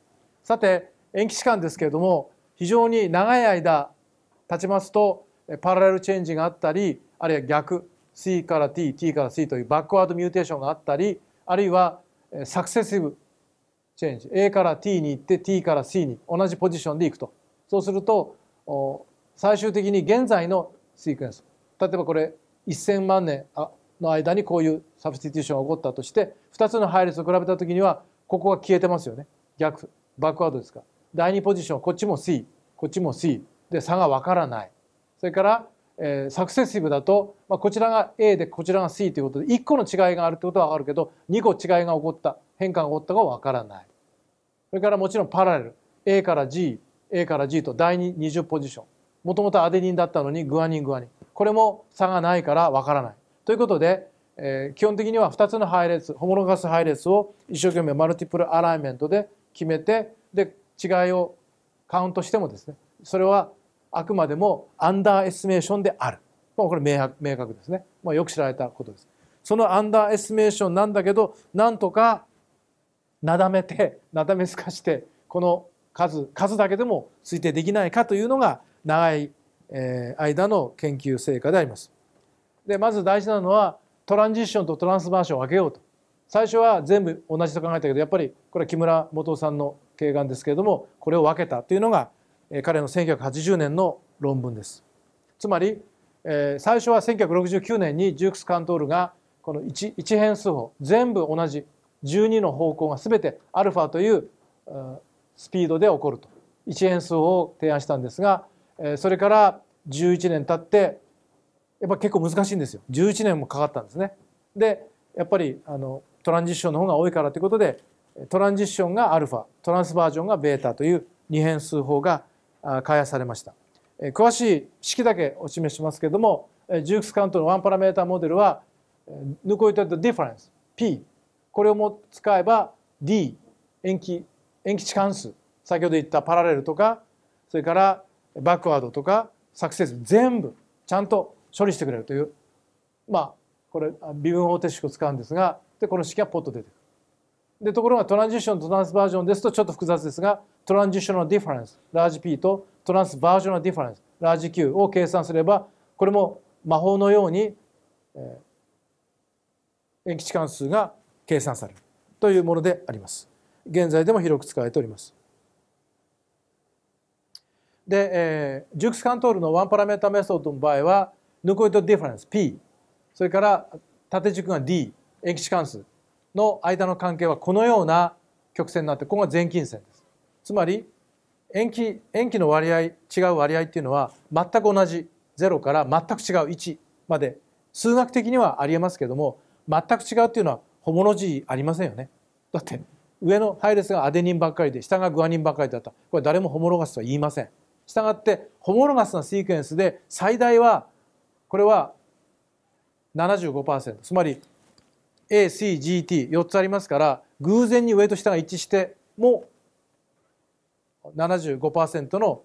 さて延期期間ですけれども非常に長い間経ちますとパラレルチェンジがあったりあるいは逆 C から T、T から C というバックワードミューテーションがあったりあるいはサクセシブチェンジ A から T に行って T から C に同じポジションで行くとそうすると最終的に現在のシークエンス例えばこれ1,000万年の間にこういうサブスティテューションが起こったとして2つの配列を比べた時にはここが消えてますよね逆バックワードですから第2ポジションこっちも C こっちも C で差がわからないそれから、えー、サクセシブだと、まあ、こちらが A でこちらが C ということで1個の違いがあるということはあかるけど2個違いが起こった変化が起こったかわからないそれからもちろんパラレル A から GA から G と第2 20ポジションもともとアデニンだったのにグアニングアニンこれも差がないからわからないということで、えー、基本的には2つの配列ホモロガス配列を一生懸命マルティプルアライメントで決めてで違いをカウントしてもですねそれはあくまでもアンダーエスメーションであるもうこれ明白明確ですね、まあ、よく知られたことですそのアンダーエスメーションなんだけどなんとかなだめてなだめすかしてこの数数だけでも推定できないかというのが長い、え間の研究成果であります。でまず大事なのはトランジションとトランスバーションを分けようと最初は全部同じと考えたけどやっぱりこれは木村元さんの慶眼ですけれどもこれを分けたというのが彼の1980年の論文です。つまり最初は1969年にジュークス・カントールがこの 1, 1変数法全部同じ12の方向が全てアルファというスピードで起こると1変数法を提案したんですがそれから11年経ってやっぱ結構難しいんですよ11年もかかったんですね。でやっぱりあのトランジッションの方が多いからということでトランジッションがアルファトランスバージョンがベータという二変数法が開発されました詳しい式だけお示ししますけれどもジュークスカウントのワンパラメータモデルはヌコイトディファレンス P これをも使えば D 延期延期置関数先ほど言ったパラレルとかそれからバックワードとかサクセス全部ちゃんと処理してくれるというまあこれ微分方程式を使うんですがでこの式はポッと出てくる。でところがトランジションとトランスバージョンですとちょっと複雑ですがトランジションのディファレンスラージ P とトランスバージョンのディファレンスラージ Q を計算すればこれも魔法のように、えー、延期時数が計算されるというものであります。現在でも広く使われております。で、えー、ジュークスカントールのワンパラメータメソッドの場合は、ヌコイトディファレンス P、それから縦軸が D、円基地関数、の間の関係はこのような曲線になってここが前近線ですつまり塩基塩基の割合違う割合っていうのは全く同じ0から全く違う1まで数学的にはありえますけども全く違うっていうのはホモロジーありませんよねだって上の配列がアデニンばっかりで下がグアニンばっかりだったこれ誰もホモロガスとは言いませんしたがってホモロガスなシークエンスで最大はこれは75%つまり ACGT4 つありますから偶然に上と下が一致しても75%の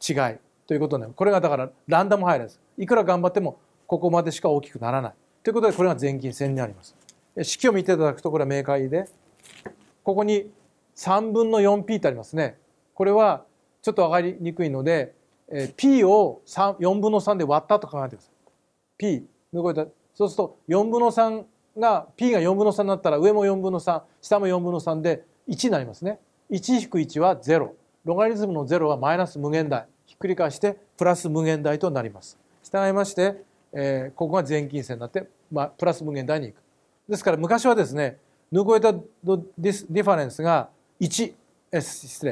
違いということになるこれがだからランダム配列いくら頑張ってもここまでしか大きくならないということでこれが前近線になります式を見ていただくとこれは明快でここに3分の 4p ってありますねこれはちょっと分かりにくいので p を4分の3で割ったと考えてください p そうすると4分の3が P が4分の3になったら上も4分の3下も4分の3で1になりますね。1-1は0。ロガリズムの0はマイナス無限大。ひっくり返してプラス無限大となります。従いまして、えー、ここが前近線になって、まあ、プラス無限大にいく。ですから昔はですね、ヌコエタディファレンスが1、え失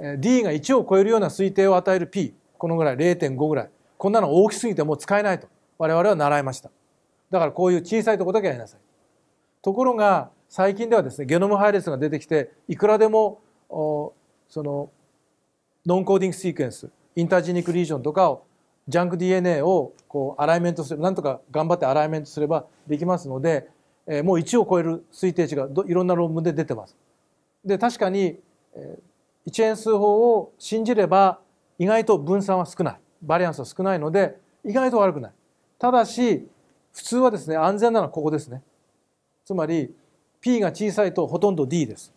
礼、D が1を超えるような推定を与える P、このぐらい、0.5ぐらい。こんなの大きすぎてもう使えないと我々は習いました。だからこういう小さいとこだけやりなさいところが最近ではですねゲノム配列が出てきていくらでもそのノンコーディングシークエンスインタージニックリージョンとかをジャンク DNA をこうアライメントするなんとか頑張ってアライメントすればできますので、えー、もう1を超える推定値がいろんな論文で出てます。で確かに、えー、1円数法を信じれば意外と分散は少ないバリアンスは少ないので意外と悪くない。ただし普通はですね安全なのはここですねつまり P が小さいとほとんど D です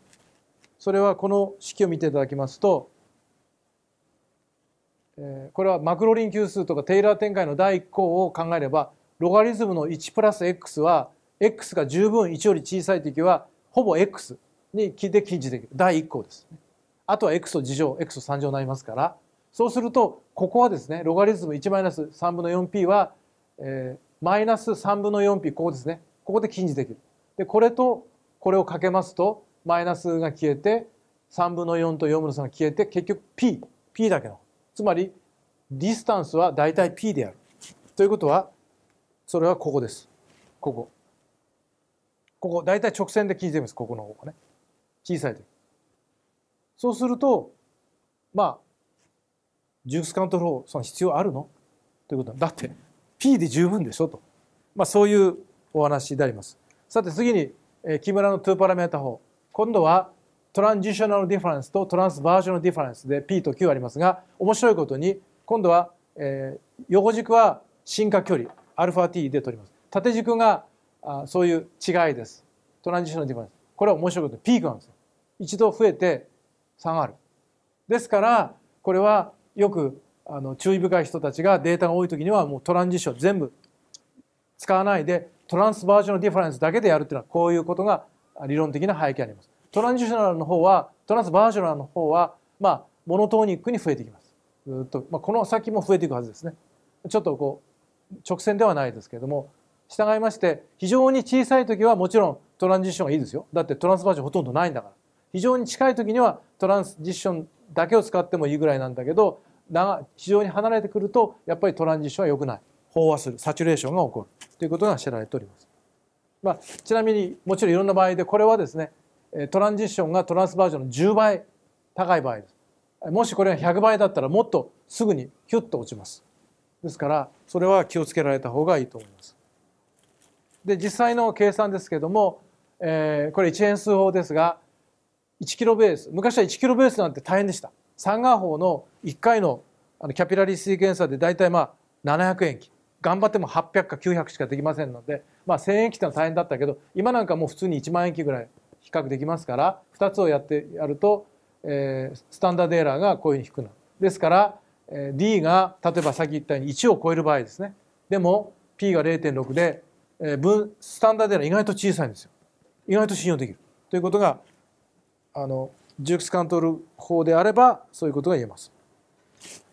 それはこの式を見ていただきますとこれはマクロリン級数とかテイラー展開の第1項を考えればロガリズムの1プラス x は x が十分1より小さい時はほぼ x にで禁じできる第1項です、あとは x と2乗 x と3乗になりますからそうするとここはですねロガリズム1 3分の 4p は、えー、マイナス3分の 4p ここですねここで近似できるでこれとこれをかけますとマイナスが消えて3分の4と4分の3が消えて結局 p p だけのつまりディスタンスは大体 p であるということはそれはここですここここ大体直線で近似できますここの方がね小さい時そうするとまあジュースカントローその必要あるのということだって P で十分でしょと、まあ、そういうお話であります。さて次に、え木村の2パラメータ法今度はトランジショナルディファレンスとトランスバージョナルディファレンスで P と Q ありますが面白いことに今度は、え横軸は進化距離 αt で取ります縦軸があそういう違いですトランジショナルディファレンスこれは面白いことピークなんですよ一度増えて下がるですからこれはよくあの注意深い人たちがデータが多い時にはもうトランジション全部使わないでトランスバージョンディファレンスだけでやるっていうのはこういうことが理論的な背景あります。トランジショナルの方はトランスバージョナルの方はまあモノトーニックに増えていきます。ずっとまあ、この先も増えていくはずですね。ちょっとこう直線ではないですけれども従いまして非常に小さい時はもちろんトランジションがいいですよ。だってトランスバージョンほとんどないんだから。非常に近い時にはトランジションだけを使ってもいいぐらいなんだけど非常に離れてくるとやっぱりトランジッションは良くない飽和するサチュレーションが起こるということが知られております、まあ、ちなみにもちろんいろんな場合でこれはですねトランジションがトランスバージョンの10倍高い場合ですもしこれが100倍だったらもっとすぐにヒュッと落ちますですからそれは気をつけられた方がいいと思いますで実際の計算ですけども、えー、これ1変数法ですが 1kb ベース昔は 1kb ベースなんて大変でした三眼法の1回のあのキャピラリシテ検査で大体まあ700円期頑張っても800か900しかできませんので、まあ、1000円期ってのは大変だったけど今なんかもう普通に1万円期ぐらい比較できますから2つをやってやると、えー、スタンダードエラーがこういうふうに低くなる。ですから、えー、D が例えばさっき言ったように1を超える場合ですねでも P が0.6で、えー、分スタンダードエラー意外と小さいんですよ。意外と信用できるということがあのジュークスカントル法であればそういうことが言えます。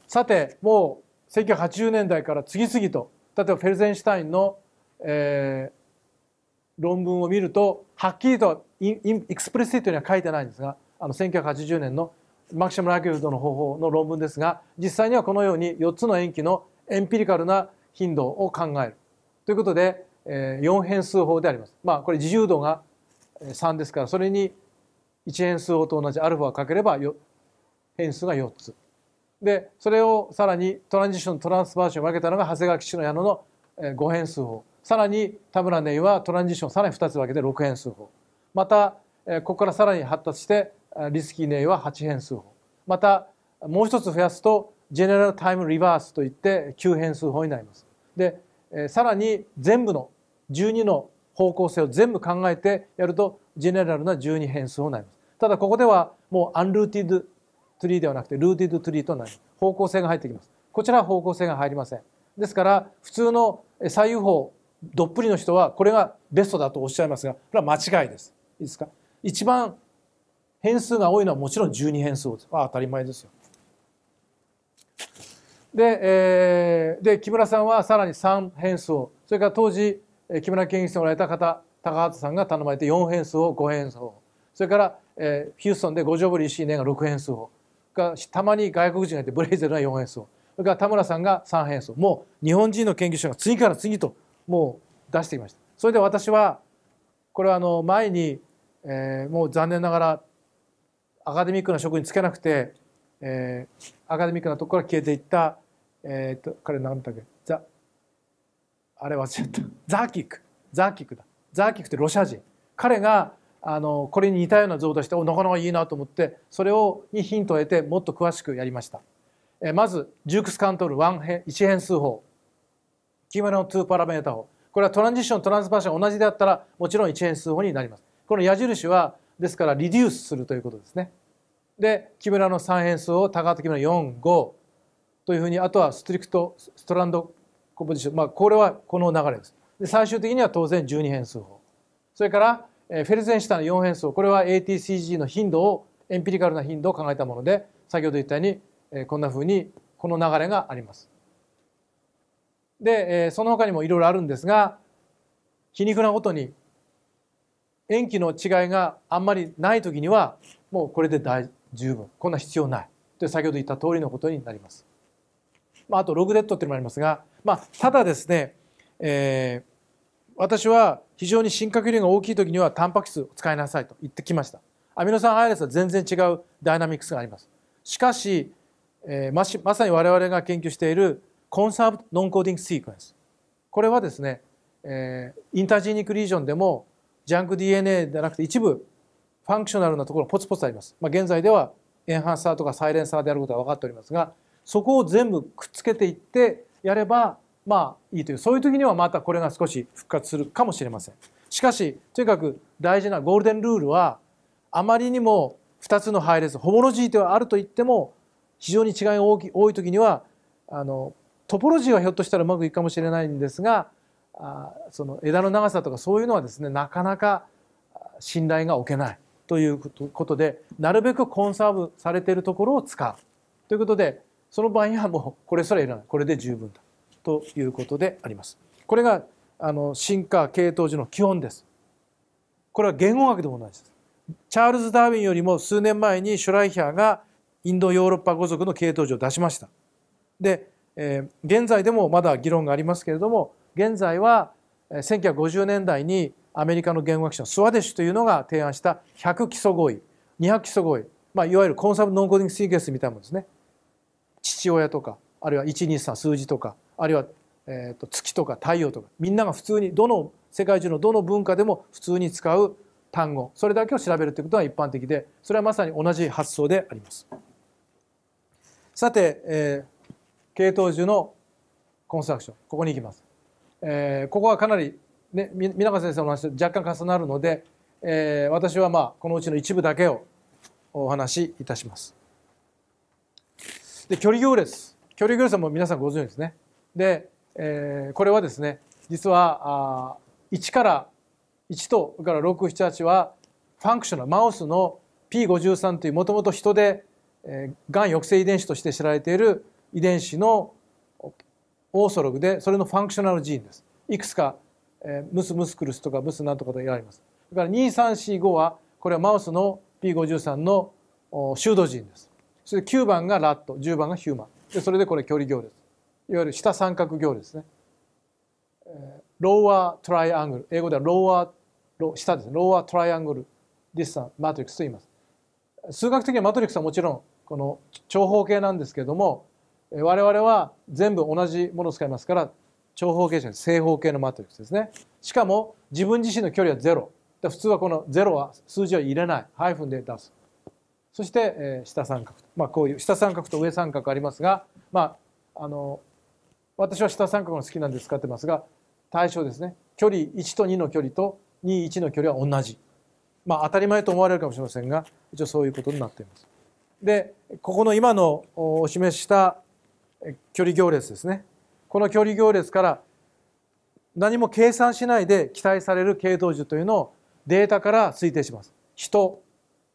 さてもう1980年代から次々と例えばフェルゼンシュタインの、えー、論文を見るとはっきりとインエクスプレシットには書いてないんですがあの1980年のマキシム・ラキュルドの方法の論文ですが実際にはこのように4つの塩基のエンピリカルな頻度を考えるということで、えー、4変数法であります。まあ、これ自由度が3ですからそれに1変数法と同じ α をかければ変数が4つ。で、それをさらにトランジション、トランスバージョンを分けたのが長谷川吉野矢野の5変数法。さらに田村寧はトランジションをさらに2つ分けて6変数法。また、ここからさらに発達して、リスキー寧は8変数法。また、もう一つ増やすと、ジェネラルタイムリバースといって9変数法になります。で、さらに全部の12の方向性を全部考えてやると、ジェネラルな12変数法になります。ただここではもうアンルーティドトゥリーではなくてルーティドトゥリーとなり方向性が入ってきますこちらは方向性が入りませんですから普通の左右法どっぷりの人はこれがベストだとおっしゃいますがこれは間違いですいいですか一番変数が多いのはもちろん12変数です当たり前ですよで,、えー、で木村さんはさらに3変数をそれから当時木村研究しておられた方高畑さんが頼まれて4変数を5変数をそれからえー、ヒューストンで五条堀石井年が6変数法がたまに外国人がいてブレイゼルが4変数法それから田村さんが3変数もう日本人の研究者が次から次ともう出していましたそれで私はこれはあの前に、えー、もう残念ながらアカデミックな職に就けなくて、えー、アカデミックなところから消えていった、えーと、と彼何だっけザあれ忘れちゃったザーキックザーキックだザーキックってロシア人彼があのこれに似たような像としておなかなかいいなと思ってそれをにヒントを得てもっと詳しくやりました、えまずジュークスカントール1変1変数法キーマネの2パラメータ法これはトランジショントランスパーション同じであったらもちろん1変数法になりますこの矢印はですからリデュースするということですねで木村の3変数を高畑木村45というふうにあとはストリクトストランドコンポジション、まあ、これはこの流れですで最終的には当然12変数法それからえフェルゼンシュタン4変数これは ATCG の頻度をエンピリカルな頻度を考えたもので先ほど言ったように、えこんなふうにこの流れがあります。で、えその他にもいろいろあるんですが皮肉なことに塩基の違いがあんまりない時にはもうこれで大十分こんな必要ないと先ほど言った通りのことになります。まあ、あとログデッドっていうのもありますが、まあ、ただですね、えー私は非常に進化距離が大きい時にはタンパク質を使いなさいと言ってきましたアミノ酸レスは全然違うダイナミクスがありますしかし、えー、ましまさに我々が研究しているコンサーブノンコーディングシークエンスこれはですね、えー、インタージェニックリージョンでもジャンク DNA じゃなくて一部ファンクショナルなところポツポツあります、まあ、現在ではエンハンサーとかサイレンサーであることは分かっておりますがそこを全部くっつけていってやればまあいいというそういう時にはまたこれが少し復活するかもしれませんしかしとにかく大事なゴールデンルールはあまりにも2つの配列ホモロジーではあるといっても非常に違いがき多い時にはあのトポロジーはひょっとしたらうまくいくかもしれないんですがあその枝の長さとかそういうのはですねなかなか信頼が置けないということでなるべくコンサーブされているところを使うということでその場合にはもうこれすらいらないこれで十分だということであります。これがあの進化系統樹の基本です。これは言語学でも同じです。チャールズ・ダーウィンよりも数年前にシュライヒャーがインドヨーロッパ語族の系統樹を出しました。で、えー、現在でもまだ議論がありますけれども現在は1950年代にアメリカの言語学者のスワデシュというのが提案した100基礎合意200基礎合意、まあ、いわゆるコンサブノンコーディングシーケンスみたいなものですね父親とかあるいは123数字とかあるいは、えーと、月とか太陽とかみんなが普通にどの世界中のどの文化でも普通に使う単語それだけを調べるということが一般的でそれはまさに同じ発想であります。さて、えー、系統樹のコンストラクションここに行きます。えー、ここはかなり、ね、皆川先生の話と若干重なるので、えー、私はまあこのうちの一部だけをお話しいたします。で距離行列距離行列はもう皆さんご存知ですね。で、えー、これはですね実はあ1から1とから678はファンクショナルマウスの P53 というもともと人で、えー、がん抑制遺伝子として知られている遺伝子のオーソログでそれのファンクショナルジーンです。いくつか、えー、ムスムスクルスとかムスなんとかと言われます。だから2345はこれはマウスの P53 のシュードジーンです。それで9番がラット10番がヒューマンでそれでこれ距離行です。いわゆる下三角行列ねローアートライアングル英語ではローアーロ下ですねローアートライアングルディスタンマトリックスと言います数学的にはマトリックスはもちろんこの長方形なんですけれども我々は全部同じものを使いますから長方形じゃない正方形のマトリックスですねしかも自分自身の距離はゼ0普通はこのゼロは数字は入れないハイフンで出すそして、え下三角まあこういう下三角と上三角ありますがまああの私は下三角の好きなんで使ってますが対象ですね距離1と2の距離と21の距離は同じまあ当たり前と思われるかもしれませんが一応そういうことになっています。でここの今のお示した距離行列ですねこの距離行列から何も計算しないで期待される系統樹というのをデータから推定します。人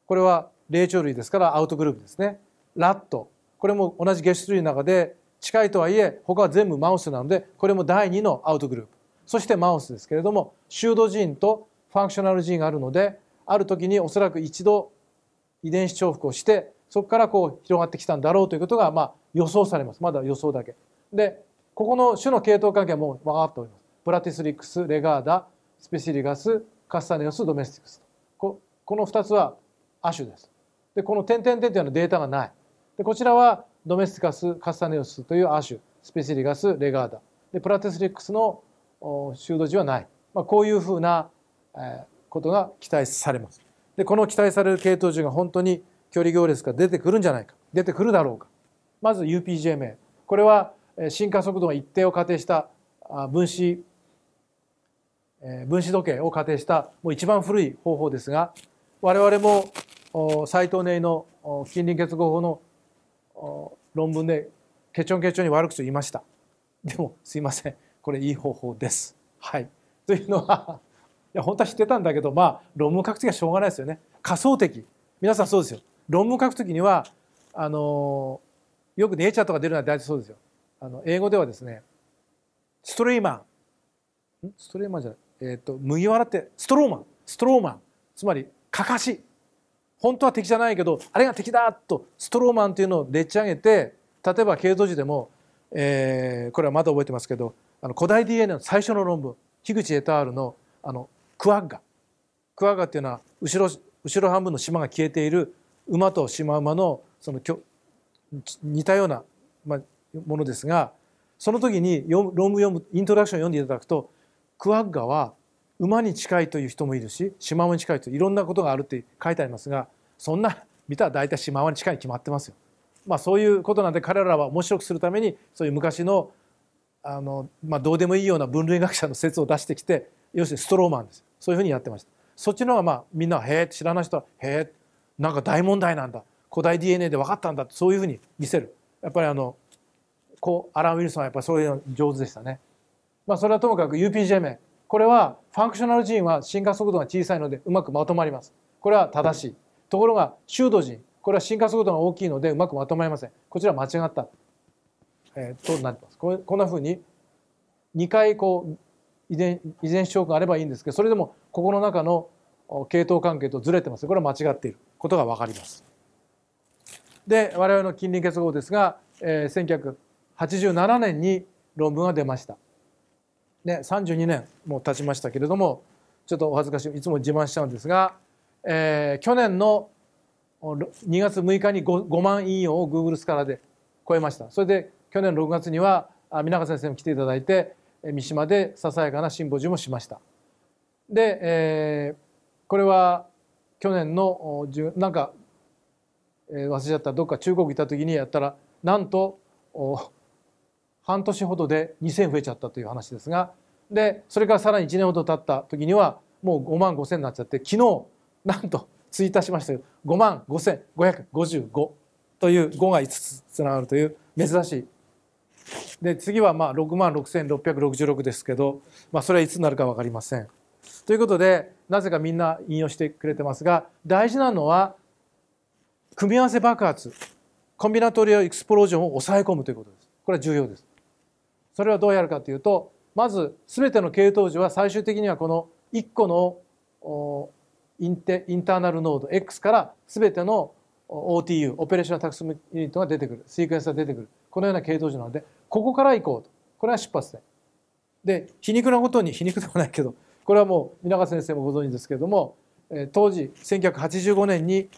これは霊長類ですからアウトグループですね。ラットこれも同じ月種類の中で近いとはいえ他は全部マウスなのでこれも第2のアウトグループそしてマウスですけれども修道ーンとファンクショナルーンがあるのである時におそらく一度遺伝子重複をしてそこからこう広がってきたんだろうということがまあ予想されますまだ予想だけでここの種の系統関係はもう分かっておりますプラティスリックスレガーダスペシリガスカスタネオスドメスティクスここの2つは亜種ですでこの点々点というのはデータがないでこちらはドメスティカス・カスタネウスという亜種、スペシリガス・レガーダ。で、プラテスレックスの修道寺はない。まあ、こういうふうな、えことが期待されます。で、この期待される系統樹が本当に距離行列が出てくるんじゃないか。出てくるだろうか。まず UPJ a これは進化速度が一定を仮定した分子、分子時計を仮定したもう一番古い方法ですが、我々もサイトネイの近隣結合法の論文でケチョンケチョンに悪口を言いましたでもすいませんこれいい方法です。はい、というのはいや本当は知ってたんだけどまあ論文書く時はしょうがないですよね仮想的皆さんそうですよ論文書く時にはあのよくネイチャーとか出るのは大事そうですよあの英語ではですねストレイマンストレイマンじゃない、えーと、と麦わらってストローマンストローマンつまりかかし本当は敵じゃないけどあれが敵だとストローマンというのをでっち上げて例えば経営時でも、えー、これはまだ覚えてますけどあの古代 DNA の最初の論文樋口エタールのあのクワッガクワッガっていうのは後ろ後ろ半分の島が消えている馬とシマウマのその似たような、まあ、ものですがその時に論文読むイントロダクションを読んでいただくとクワッガは馬に近いという人もいるしシマウマに近いといろんなことがあるって書いてありますがそんな見たら大体シマウマに近いに決まってますよ。まあ、そういうことなんで彼らは面白くするためにそういう昔のあの、まあ、どうでもいいような分類学者の説を出してきて要するにストローマンですそういうふうにやってました。そっちの方がまあみんな「へえ」知らない人は「へえ」なんか大問題なんだ古代 DNA で分かったんだそういうふうに見せるやっぱりあのこうアラン・ウィルソンはやっぱりそういうの上手でしたね。まあ、それはともかく UPJ 名これはファンクショナル人は進化速度が小さいのでうまくまとまります。これは正しい。ところが修道人、これは進化速度が大きいのでうまくまとまりません。こちら間違った。えー、となってます。ここんなふうに2回こう遺伝遺伝子症があればいいんですけどそれでもここの中の系統関係とずれてますこれは間違っていることが分かります。で我々の近隣結合ですが、えー、1987年に論文が出ました。ね、32年もう経ちましたけれどもちょっとお恥ずかしいいつも自慢しちゃうんですが、えー、去年の2月6日に 5, 5万引用を Google スカラで超えましたそれで去年6月には皆川先生も来ていただいて三島でささやかなシンポジウムをしましたで、えー、これは去年のなんか、えー、忘れちゃったどっか中国行った時にやったらなんとお半年ほどで2,000増えちゃったという話ですがでそれからさらに1年ほど経った時にはもう5万5,000になっちゃって昨日なんと追加しましたよ5万5,555という5が5つつながるという珍しいで次はまあ6万6666ですけど、まあ、それはいつになるか分かりません。ということでなぜかみんな引用してくれてますが大事なのは組み合わせ爆発コンビナトリオエクスプロージョンを抑え込むということです。これは重要です。それはどうやるかというとまず全ての系統樹は最終的にはこの1個のインテインターナルノード X から全ての OTU オペレーショナルタクスユニットが出てくるシークエンスが出てくるこのような系統樹なのでここから行こうとこれは出発点で皮肉なことに皮肉ではないけどこれはもう皆川先生もご存知ですけれども当時1985年に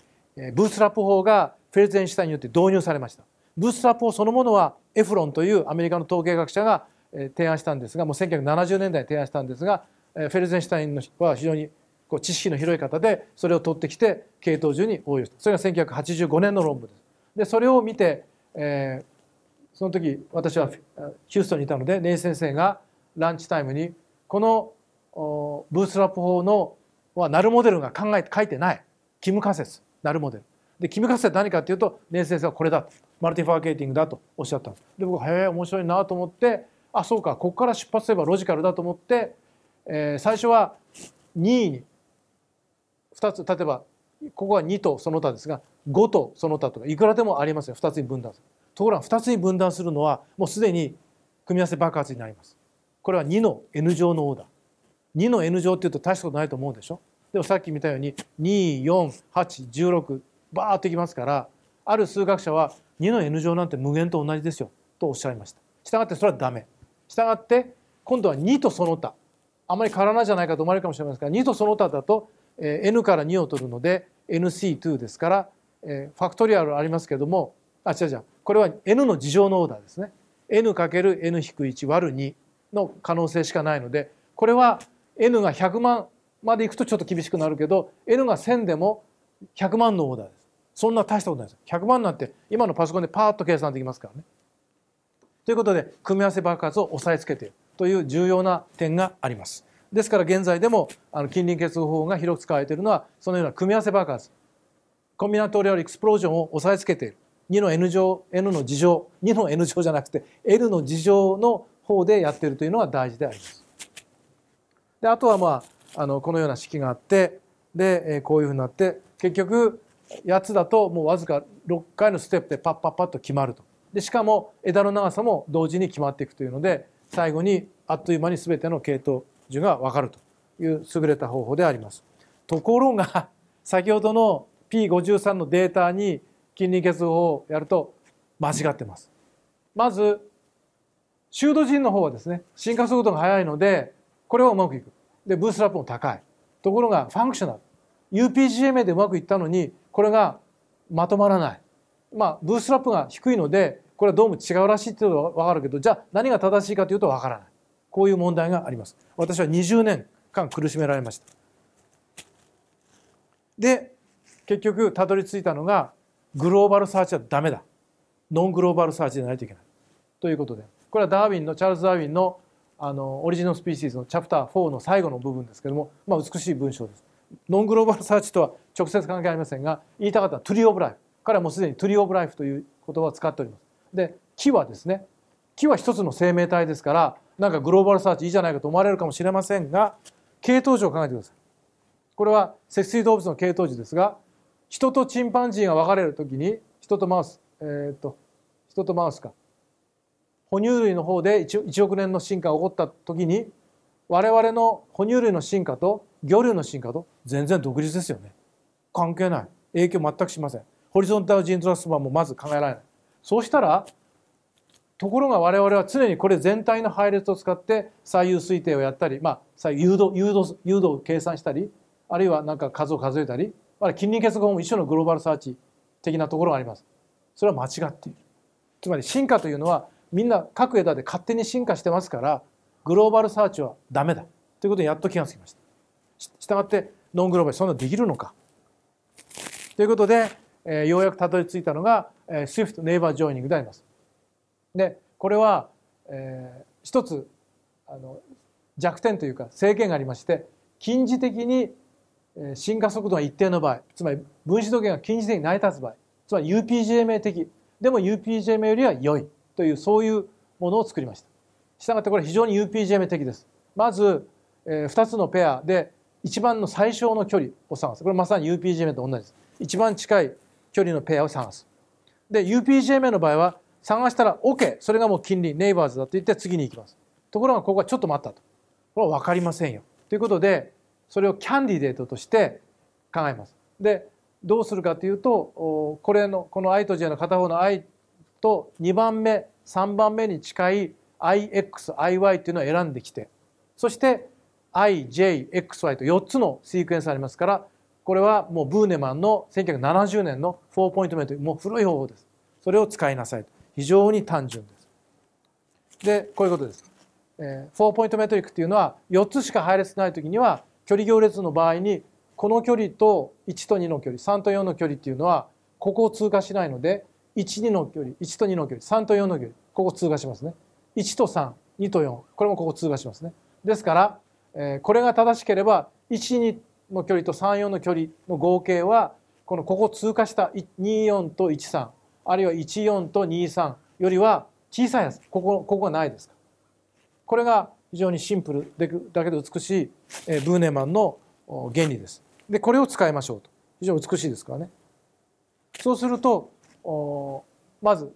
ブースラップ法がフェルゼンシュタインによって導入されましたブースラップ法そのものはエフロンというアメリカの統計学者が提案したんですがもう1970年代に提案したんですがフェルゼンシュタインは非常にこう知識の広い方でそれを取ってきて系統中に応用したそれが1985年の論文です。でそれを見て、えー、その時私はヒューストンにいたのでネイ先生がランチタイムにこのブースラップ法のはナルモデルが考えて書いてないキム仮説ナルモデルで君かつて何かっていうと年ー先生はこれだマルティファーケーティングだとおっしゃったんですで僕はへえ面白いなと思ってあそうかここから出発すればロジカルだと思って、えー、最初は2位に2つ例えばここは2とその他ですが5とその他とかいくらでもありますよ2つに分断するところが2つに分断するのはもうすでに組み合わせ爆発になりますこれは2の N 乗のオーダー2の N 乗っていうと大したことないと思うでしょでもさっき見たように24816バーってきますからある数学者は2の n 乗なんて無限と同じですよとおっしゃいましたしたがってそれはダメしたがって今度は2とその他あまり変わらないじゃないかと思われるかもしれませんが2とその他だと、え n から2を取るので nc2 ですから、えファクトリアルありますけどもあ違う違うこれは n の事乗のオーダーですね n る n 1割る2の可能性しかないのでこれは n が100万までいくとちょっと厳しくなるけど n が1000でも100万のオーダーです。そんな大したことないです100万なんて今のパソコンでパーッと計算できますからねということで組み合わせ爆発を押さえつけているという重要な点がありますですから現在でもあの近隣結合法が広く使われているのはそのような組み合わせ爆発コンビナトリアルエクスプロージョンを押さえつけている2の N 乗 N の事乗2の N 乗じゃなくて L の事乗の方でやっているというのは大事であります。であとはまああのこのような式があってでこういうふうになって結局やつだともうわずか6回のステップでパッパッパッと決まるとでしかも枝の長さも同時に決まっていくというので最後にあっという間に全ての系統樹が分かるという優れた方法であります。ところが 先ほどの P53 のデータに近隣結合をやると間違ってます。まず修道人の方はですね進化速度が速いのでこれはうまくいくでブースラップも高いところがファンクショナル UPGMA でうまくいったのにこれがまとまらない。まあ、ブーストラップが低いのでこれはどうも違うらしいっていうのは分かるけどじゃあ何が正しいかというと分からないこういう問題があります私は20年間苦しめられましたで結局たどり着いたのがグローバルサーチはダメだノングローバルサーチでないといけないということでこれはダーウィンのチャールズ・ダーウィンの「あのオリジナルスピーシーズ」のチャプター4の最後の部分ですけども、まあ、美しい文章ですノングローバルサーチとは直接関係ありませんが言いたかったのはトゥリー・オブ・ライフ彼はもうすでにトゥリー・オブ・ライフという言葉を使っております。で木はですね木は一つの生命体ですからなんかグローバルサーチいいじゃないかと思われるかもしれませんが系統樹を考えてください。これは脊椎動物の系統樹ですが人とチンパンジーが分かれる時に人とマウスえー、っと人とマウスか哺乳類の方で 1, 1億年の進化が起こった時に我々の哺乳類の進化と魚類の進化と全然独立ですよね関係ない影響全くしませんホリゾンタルジントラスバーもまず考えられないそうしたらところが我々は常にこれ全体の配列を使って左右推定をやったり、まあ、誘導誘導誘導を計算したりあるいはなんか数を数えたりあれ近隣結合も一緒のグローバルサーチ的なところがありますそれは間違っているつまり進化というのはみんな各枝で勝手に進化してますからグローバルサーチはダメだということにやっと気がつきましたしたがってノングローバルそんなできるのかということで、えー、ようやくたどり着いたのが、えー、シフトネイバージョイニングでありますでこれは、えー、一つあの弱点というか制限がありまして近似的に進化速度が一定の場合つまり分子時計が近似的に成り立つ場合つまり UPGMA 的でも UPGMA よりは良いというそういうものを作りました。したがってこれ非常に UPGM 的です。まず、え2つのペアで一番の最小の距離を探す。これまさに UPGM と同じです。一番近い距離のペアを探す。で、UPGM の場合は探したら OK、それがもう近隣、ネイバーズだと言って次に行きます。ところがここはちょっと待ったと。これは分かりませんよ。ということで、それをキャンディデートとして考えます。で、どうするかというと、これの、この I と J の片方の I と2番目、3番目に近い IXIY というのを選んできてそして IJXY と4つのシークエンスありますからこれはもうブーネマンの1970年の4ポイントメントもう古い方法ですそれを使いなさい非常に単純ですでこういうことです、えー、4ポイントメトリックっていうのは4つしか配列ない時には距離行列の場合にこの距離と1と2の距離3と4の距離っていうのはここを通過しないので12の距離1と2の距離3と4の距離ここを通過しますね1と32と4これもここ通過しますねですから、えこれが正しければ12の距離と34の距離の合計はこのここ通過した24と13あるいは14と23よりは小さいやつここここがないですこれが非常にシンプルでだけど美しい、えブーネマンの原理です。でこれを使いましょうと非常に美しいですからね。そうするとまず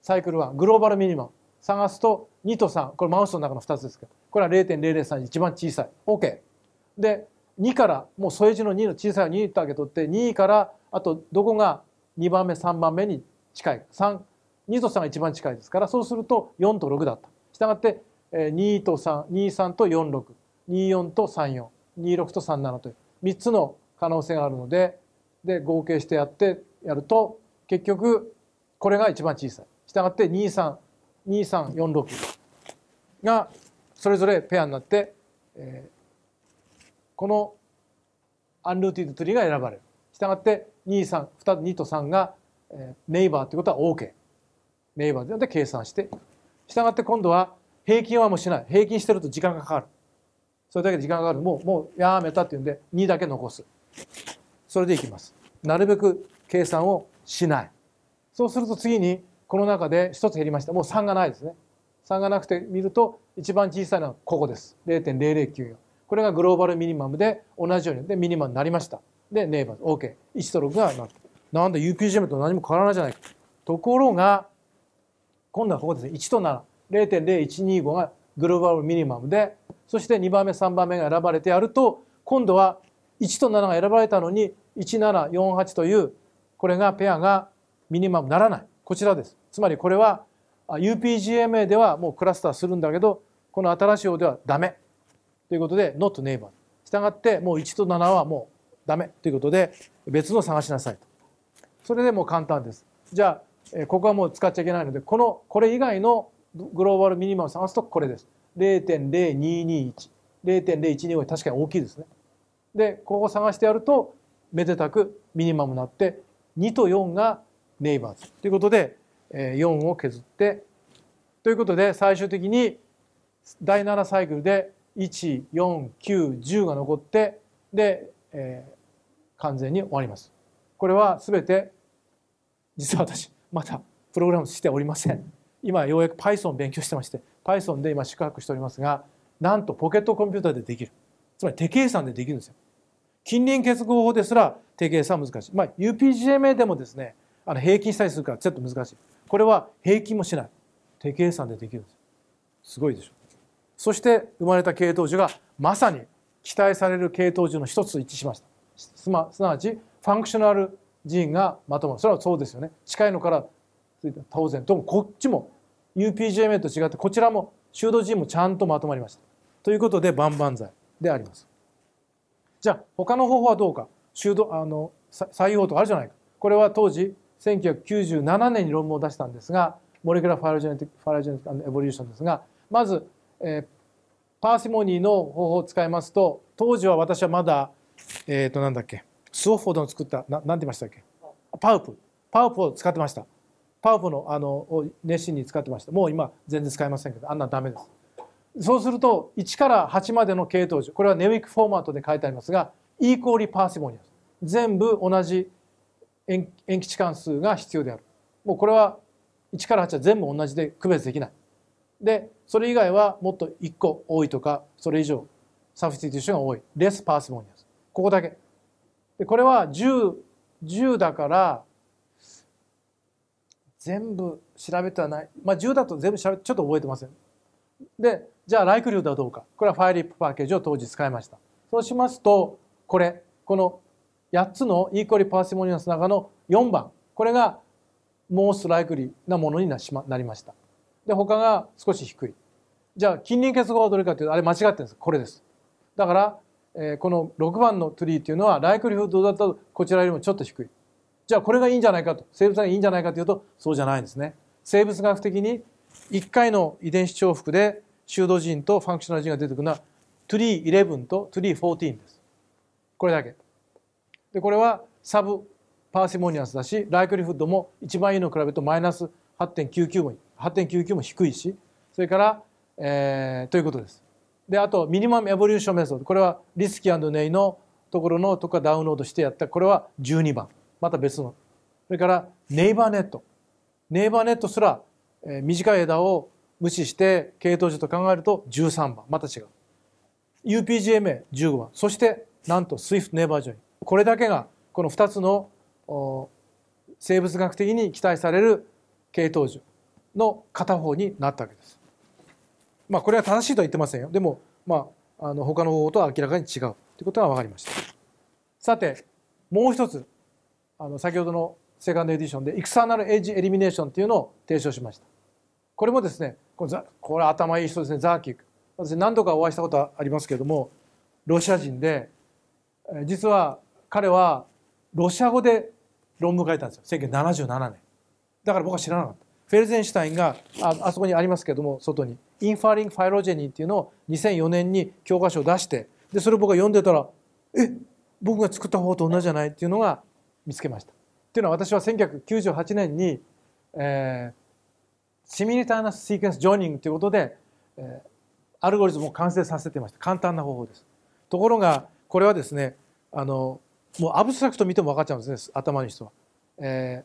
サイクル1グローバルミニマム探すと2と3これマウスの中の2つですけどこれは0.003一番小さい OK で2からもう添え字の2の小さいを2ってあげとって2からあとどこが2番目3番目に近い32と3が一番近いですからそうすると4と6だったしたがって2と323と4624と3426と37という3つの可能性があるのでで合計してやってやると結局これが一番小さいしたがって23 2346がそれぞれペアになって、えー、このアンルーティンドトリーが選ばれる。したがって2 3 2, と3が、えー、ネイバーということは OK。ネイバーで計算して。したがって今度は平均はもうしない。平均してると時間がかかる。それだけ時間がかかる。もう、もうやめたっていうんで2だけ残す。それでいきます。なるべく計算をしない。そうすると次にこの中で1つ減りました。もう3がないですね。3がなくて見ると、一番小さいのはここです。0.0094。これがグローバルミニマムで、同じように、で、ミニマムになりました。で、ネイバーズ、OK。1と6がなって。なんだ、UPGM と何も変わらないじゃないか。ところが、今度はここですね。1と7。0.0125がグローバルミニマムで、そして2番目、3番目が選ばれてやると、今度は1と7が選ばれたのに、1748という、これがペアがミニマムならない。こちらです。つまりこれは UPGMA ではもうクラスターするんだけどこの新しい方ではダメということで not neighbor したがってもう1と7はもうダメということで別の探しなさいとそれでもう簡単ですじゃあここはもう使っちゃいけないのでこのこれ以外のグローバルミニマム探すとこれです0.0221 0.015確かに大きいですねでここ探してやるとめでたくミニマムになって2と4がネイバーズということで4を削ってということで最終的に第7サイクルで1491が残ってで、えー、完全に終わります。これは全て実は私まだプログラムしておりません。今ようやく Python を勉強してまして Python で今宿泊しておりますがなんとポケットコンピューターでできるつまり手計算でできるんですよ。近隣結合法ですら手計算難しい。まあ、UPGMA でもですねあの平均したりするからちょっと難しい。これは平均もしない手計算でできるんですすごいでしょそして生まれた系統樹がまさに期待される系統樹の一つと一致しましたすなわちファンクショナル人ーがまとまるそれはそうですよね近いのから当然ともこっちも UPGMA と違ってこちらも修道人ーもちゃんとまとまりましたということで万々歳でありますじゃあ他の方法はどうか修道あの採用とかあるじゃないかこれは当時1997年に論文を出したんですが、モレクラファイロジェネティック・ファイロジェネティック・エボリューションですが、まず、えー、パーシモニーの方法を使いますと、当時は私はまだ、えー、と、なんだっけ、スオフォードの作った、ななんて言いましたっけ、パウプ、パウプを使ってました。パウプのあのを熱心に使ってました。もう今、全然使いませんけど、あんなダメです。そうすると、1から8までの系統樹、これはネウィックフォーマットで書いてありますが、イーコーリパーシモニー。全部同じ延期置関数が必要であるもうこれは1から8は全部同じで区別できないでそれ以外はもっと1個多いとかそれ以上サフスティティーションが多いレスパースモニアスここだけでこれは 10, 10だから全部調べてはないまあ10だと全部調べちょっと覚えてませんでじゃあライクリュードはどうかこれはファイリップパッケージを当時使いましたそうしますとこれこの8つのイーコリパーシモニアスの中の4番これがモーストライクリーなものになりましたで他が少し低いじゃあ近隣結合はどれかというとあれ間違ってるんですこれですだから、えー、この6番のトゥリーっていうのはライクリフードだっとこちらよりもちょっと低いじゃあこれがいいんじゃないかと生物がいいんじゃないかというとそうじゃないんですね生物学的に1回の遺伝子重複でシュー修道ンとファンクショナルジンが出てくるのはトゥリー11とトゥリー14ですこれだけでこれはサブパーシモニアスだしライクリフッドも一番いいのを比べるとマイナス8.99も8.99も低いしそれから、えー、ということです。であとミニマムエボリューションメソッドこれはリスキーネイのところのとかダウンロードしてやったこれは12番また別のそれからネイバーネットネイバーネットすら、えー、短い枝を無視して系統樹と考えると13番また違う UPGMA15 番そしてなんと SWIFT ネイバージョインこれだけがこの2つの生物学的に期待される系統樹の片方になったわけです。まあこれは正しいとは言ってませんよ。でもまああの他の方法とは明らかに違うということが分かりました。さてもう一つあの先ほどのセカンドエディションでエクサーナルエイジエリミネーションというのを提唱しました。これもですねこれ頭いい人ですねザーキック。私何度かお会いしたことはありますけれどもロシア人で実は彼はロシア語で論文書いたんですよ1977年だから僕は知らなかったフェルゼンシュタインがああそこにありますけども外に「インファーリン・ファイロジェニー」っていうのを2004年に教科書を出してでそれを僕が読んでたら「え僕が作った方と同じじゃない?」っていうのが見つけました。っていうのは私は1998年に、えー、シミューターナシーケンス・ジョーニングということで、えー、アルゴリズムを完成させてました簡単な方法です。ところがこれはですねあのもうアブストラクト見ても分かっちゃうんですね頭の人は、えー、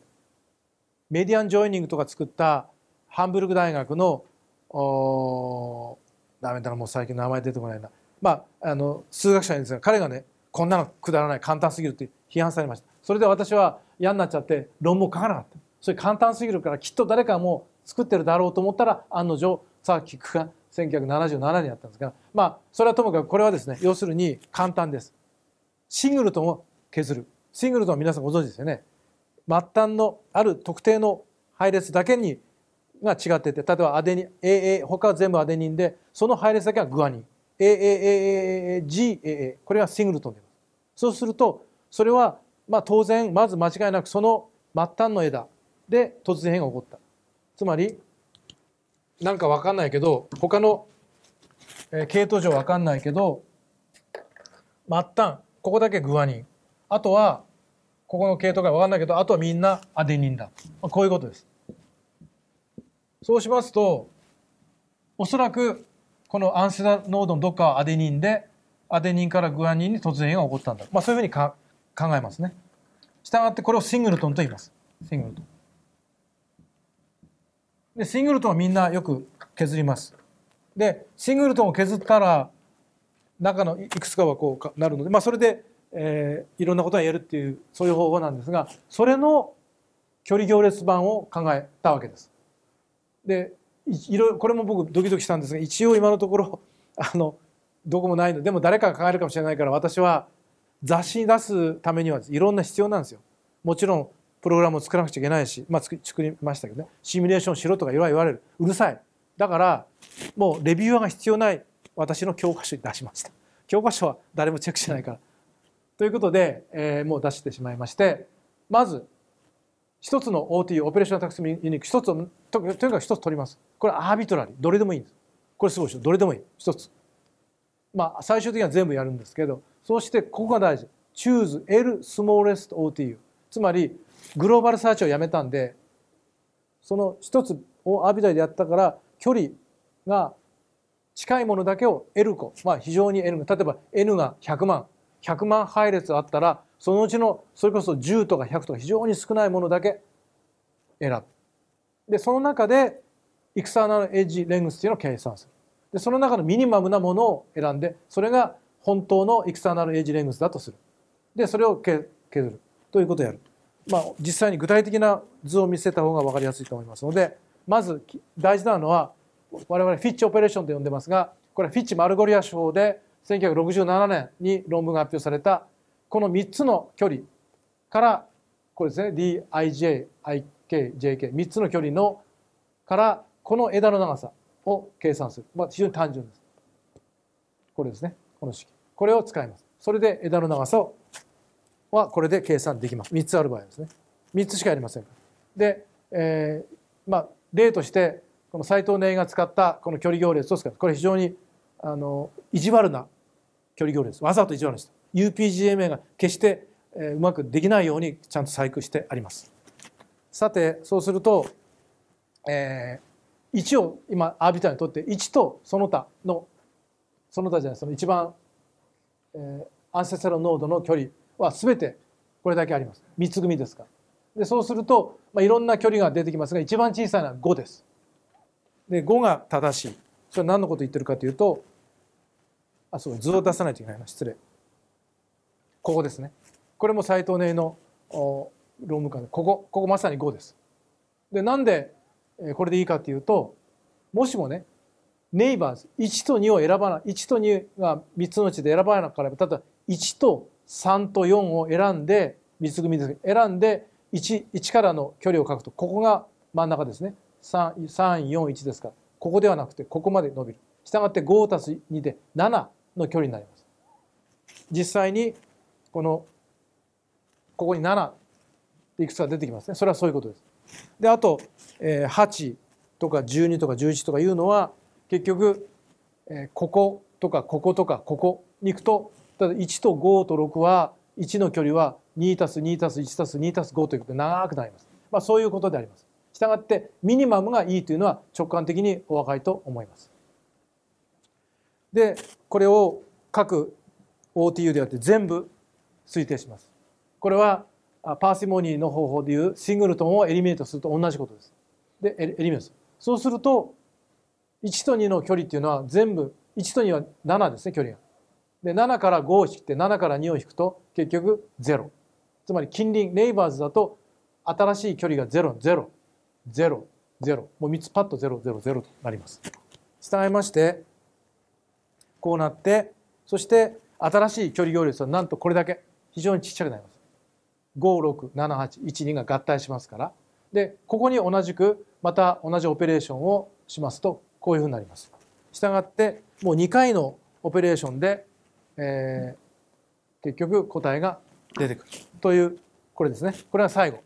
メディアンジョイニングとか作ったハンブルク大学のおダメだなもう最近名前出てこないなまああの数学者ですが彼がねこんなのくだらない簡単すぎるって批判されましたそれで私は嫌になっちゃって論文書かなかったそれ簡単すぎるからきっと誰かも作ってるだろうと思ったら案の定さあ聞くが1977年やったんですがまあそれはともかくこれはですね要するに簡単ですシングルトンを削るシングルとは皆さんご存知ですよね末端のある特定の配列だけにが違ってて例えばアデニン AA 他は全部アデニンでその配列だけはグアニン AAAAAGAA これがシングルトンでそうするとそれはまあ当然まず間違いなくその末端の枝で突然変が起こったつまりなんか分かんないけど他の、え系統上分かんないけど末端ここだけグアニンあとはここの系統が分かんないけどあとはみんなアデニンだ、まあ、こういうことですそうしますとおそらくこのアンセダードのどっかはアデニンでアデニンからグアニンに突然が起こったんだ、まあ、そういうふうに考えますねしたがってこれをシングルトンと言いますシングルトンでシングルトンはみんなよく削りますでシングルトンを削ったら中のいくつかはこうなるので、まあ、それでえー、いろんなことが言えるっていうそういう方法なんですがそれの距離行列版を考えたわけです。でいろこれも僕ドキドキしたんですが一応今のところ あのどこもないのでも誰かが考えるかもしれないから私は雑誌に出すためにはいろんな必要なんですよ。もちろんプログラムを作らなくちゃいけないし、まあ、作りましたけどねシミュレーションしろとかいろいろ言われるうるさいだからもうレビューアーが必要ない私の教科書に出しました教科書は誰もチェックしないからということで、えー、もう出してしまいましてまず一つの OT オペレーションタクスユニック一つをとにかく一つ取りますこれアービトラリーどれでもいいんですこれすごいでしょどれでもいい一つまあ最終的には全部やるんですけどそしてここが大事 Choose L smallest OTU つまりグローバルサーチをやめたんでその一つをアービトラリーでやったから距離が近いものだけを L 個まあ非常に N が例えば N が100万100万配列あったらそのうちのそれこそ10とか100とか非常に少ないものだけ選ぶ。でその中でイクサーナルエッジレングスっていうのを計算する。でその中のミニマムなものを選んでそれが本当のエクサーナルエイジレングスだとするでそれを削るということをやる、まあ、実際に具体的な図を見せた方が分かりやすいと思いますのでまず大事なのは我々フィッチオペレーションと呼んでますがこれはフィッチマルゴリア手法で1967年に論文が発表されたこの3つの距離からこれですね DIJ、IK、JK3 つの距離のからこの枝の長さを計算する、まあ、非常に単純ですこれですねこの式これを使いますそれで枝の長さはこれで計算できます3つある場合ですね3つしかありませんで、えー、まあ例としてこの斎藤寧が使ったこの距離行列を使うこれ非常にあの意地悪な距離行列わざと一番にした UPGMA が決してうまくできないようにちゃんと細工してありますさてそうすると、えー、1を今アービターにとって1とその他のその他じゃないその一番、えー、アンセストラ濃度の距離は全てこれだけあります3つ組ですからでそうすると、まあ、いろんな距離が出てきますが一番小さいのは5です。で5が正しいそれは何のことを言ってるかというとあそう図を出さないといけないな失礼ここですねこれも斎藤寧の労務官でここここまさに5ですでなんでこれでいいかというともしもねネイバーズ1と2を選ばない1と2が3つのうちで選ばなたら例ただ1と3と4を選んで3つ組です選んで 1, 1からの距離を書くとここが真ん中ですね341ですからここではなくてここまで伸びる。したがって5たす2で7の距離になります。実際にこのここに7いくつか出てきますねそれはそういうことです。であと、え8とか12とか11とかいうのは結局、えこことかこことかここに行くとただ1と5と6は1の距離は2たす2たす1たす2たす5ということで長くなります。まあ、そういうことであります。したがってミニマムがいいというのは直感的にお分かりと思います。でこれを各 OTU でやって全部推定しますこれはパーシモニーの方法でいうシングルトンをエリミネートすると同じことですでエリミネートするそうすると1と2の距離っていうのは全部1と2は7ですね距離がで7から5を引いて7から2を引くと結局0つまり近隣ネイバーズだと新しい距離が00000もう3つパッと000となります従いましてこうなってそして新しい距離行列はなんとこれだけ非常にちっちゃくなります。56781が合体しますからでここに同じくまた同じオペレーションをしますとこういうふうになります。したがってもう2回のオペレーションで、えー、結局答えが出てくるというこれですねこれは最後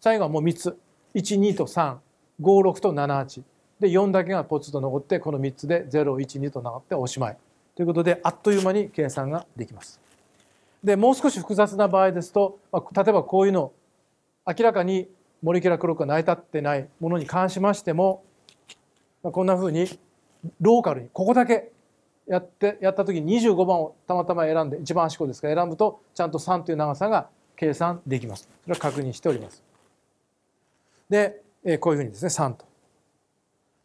最後はもう3つ12と356と78で4だけがポツと残ってこの3つで012となっておしまい。ということであっという間に計算ができます。でもう少し複雑な場合ですと、まあ、例えばこういうの明らかにモレキュラクロックが成り立ってないものに関しましても、まあ、こんなふうにローカルにここだけやってやった時に25番をたまたま選んで一番端っこですから選ぶとちゃんと3という長さが計算できます。それは確認しております。で、えこういうふうにですね3と。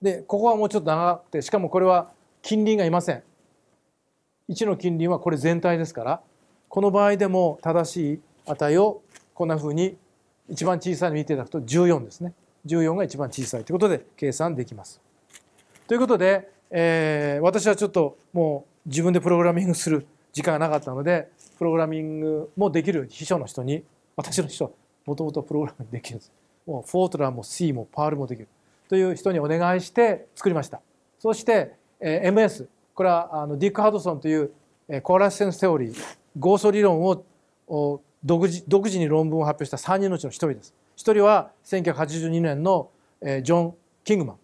でここはもうちょっと長くてしかもこれは近隣がいません。1の近隣はこれ全体ですからこの場合でも正しい値をこんなふうに一番小さいの見ていただくと14ですね14が一番小さいということで計算できます。ということで、えー、私はちょっともう自分でプログラミングする時間がなかったのでプログラミングもできる秘書の人に私の秘書もともとプログラミングできるんです。もうフォートランも C もパールもできるという人にお願いして作りました。そして、えー、MS これはあのディック・ハドソンというコアラセンステオリー合素理論を独自独自に論文を発表した3人のうちの1人です。1人は1982年のジョン・キングマ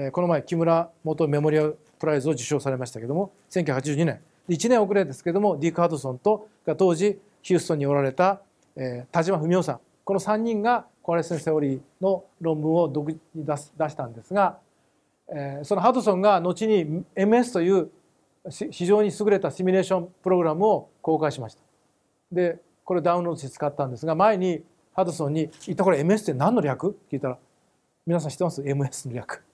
ンこの前木村元メモリアルプライズを受賞されましたけども1982年1年遅れですけどもディーク・ハドソンと当時ヒューストンにおられた田島文夫さんこの3人がコアレセンセオリーの論文を独自に出す出したんですがそのハドソンが後に MS という非常に優れたシミュレーションプログラムを公開しました。でこれダウンロードして使ったんですが前にハドソンに「一体これ MS って何の略?」聞いたら「皆さん知ってます ?MS の略」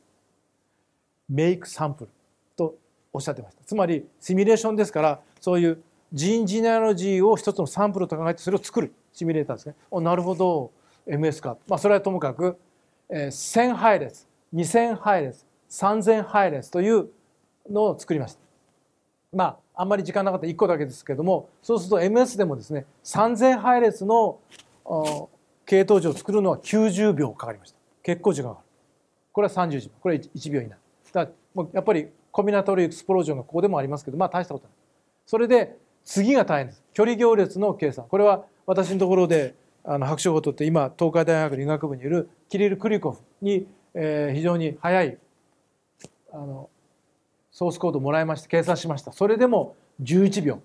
「メイクサンプル」とおっしゃってましたつまりシミュレーションですからそういうジンジネアロジーを一つのサンプルと考えてそれを作るシミュレーターですねおなるほど MS か、まあ、それはともかく、え1000配列2000配列3000配列というのを作りました。まあ、あんまり時間なかった1個だけですけども、そうすると MS でもですね、3000配列の系統値を作るのは90秒かかりました。結構時間かかる。これは30時、これは1秒以内。だもうやっぱりコミナトリエクスプロージョンがここでもありますけど、まあ大したことない。それで次が大変です。距離行列の計算。これは私のところであの白書を取って今東海大学理学部にいるキリル・クリコフに、えー、非常に早いあのソースコードもらいまして計算しましたそれでも11秒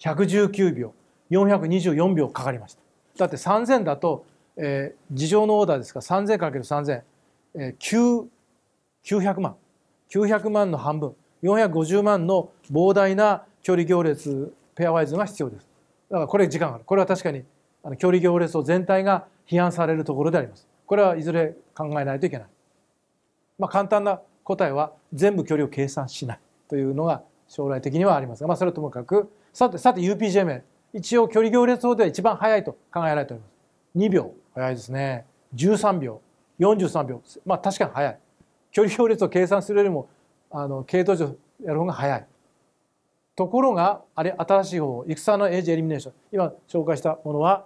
119秒424秒かかりましただって3000だと、えー、事情のオーダーですから 3000×3000、え900万900万の半分450万の膨大な距離行列ペアワイズが必要ですだからこれ時間があるこれは確かにあの距離行列を全体が批判されるところでありますこれはいずれ考えないといけないまあ簡単な答えは全部距離を計算しないというのが将来的にはありますが、まあ、それはともかくさてさて u p g m 一応距離行列法では一番速いと考えられております2秒速いですね13秒43秒まあ確かに速い距離行列を計算するよりもあの系統上やる方が速いところがあれ新しい方戦のエイジエリミネーション今紹介したものは、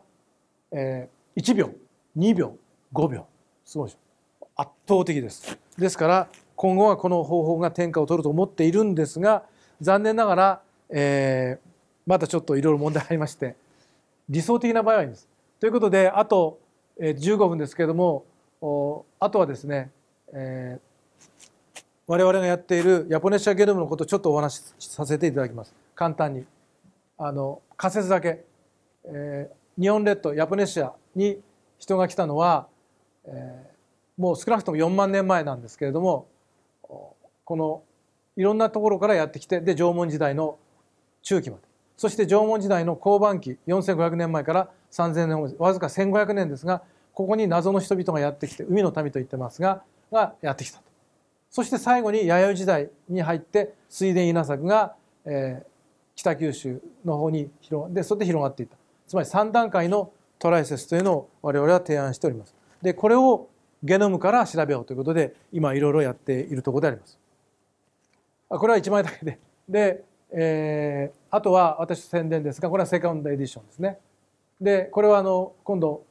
えー、1秒2秒5秒すごいでしょ圧倒的ですですから今後はこの方法が天下を取ると思っているんですが残念ながら、えー、またちょっといろいろ問題ありまして理想的な場合はいいんです。ということであと15分ですけれどもあとはですね、えー、我々がやっているヤポネシアゲノムのことをちょっとお話しさせていただきます簡単にあの仮説だけ、えー、日本列島ヤポネシアに人が来たのは、えー、もう少なくとも4万年前なんですけれどもこのいろんなところからやってきてで縄文時代の中期までそして縄文時代の交番期4500年前から3000年前わずか1500年ですがここに謎の人々がやってきて海の民と言ってますががやってきたとそして最後に弥生時代に入って水田稲作が、えー、北九州の方に広がでそれで広がっていったつまり3段階のトライセスというのを我々は提案しておりますでこれをゲノムから調べようということで今いろいろやっているところでありますこれは1枚だけで。で、えー、あとは私宣伝ですが、これはセカンドエディションですね。で、これはあの、今度、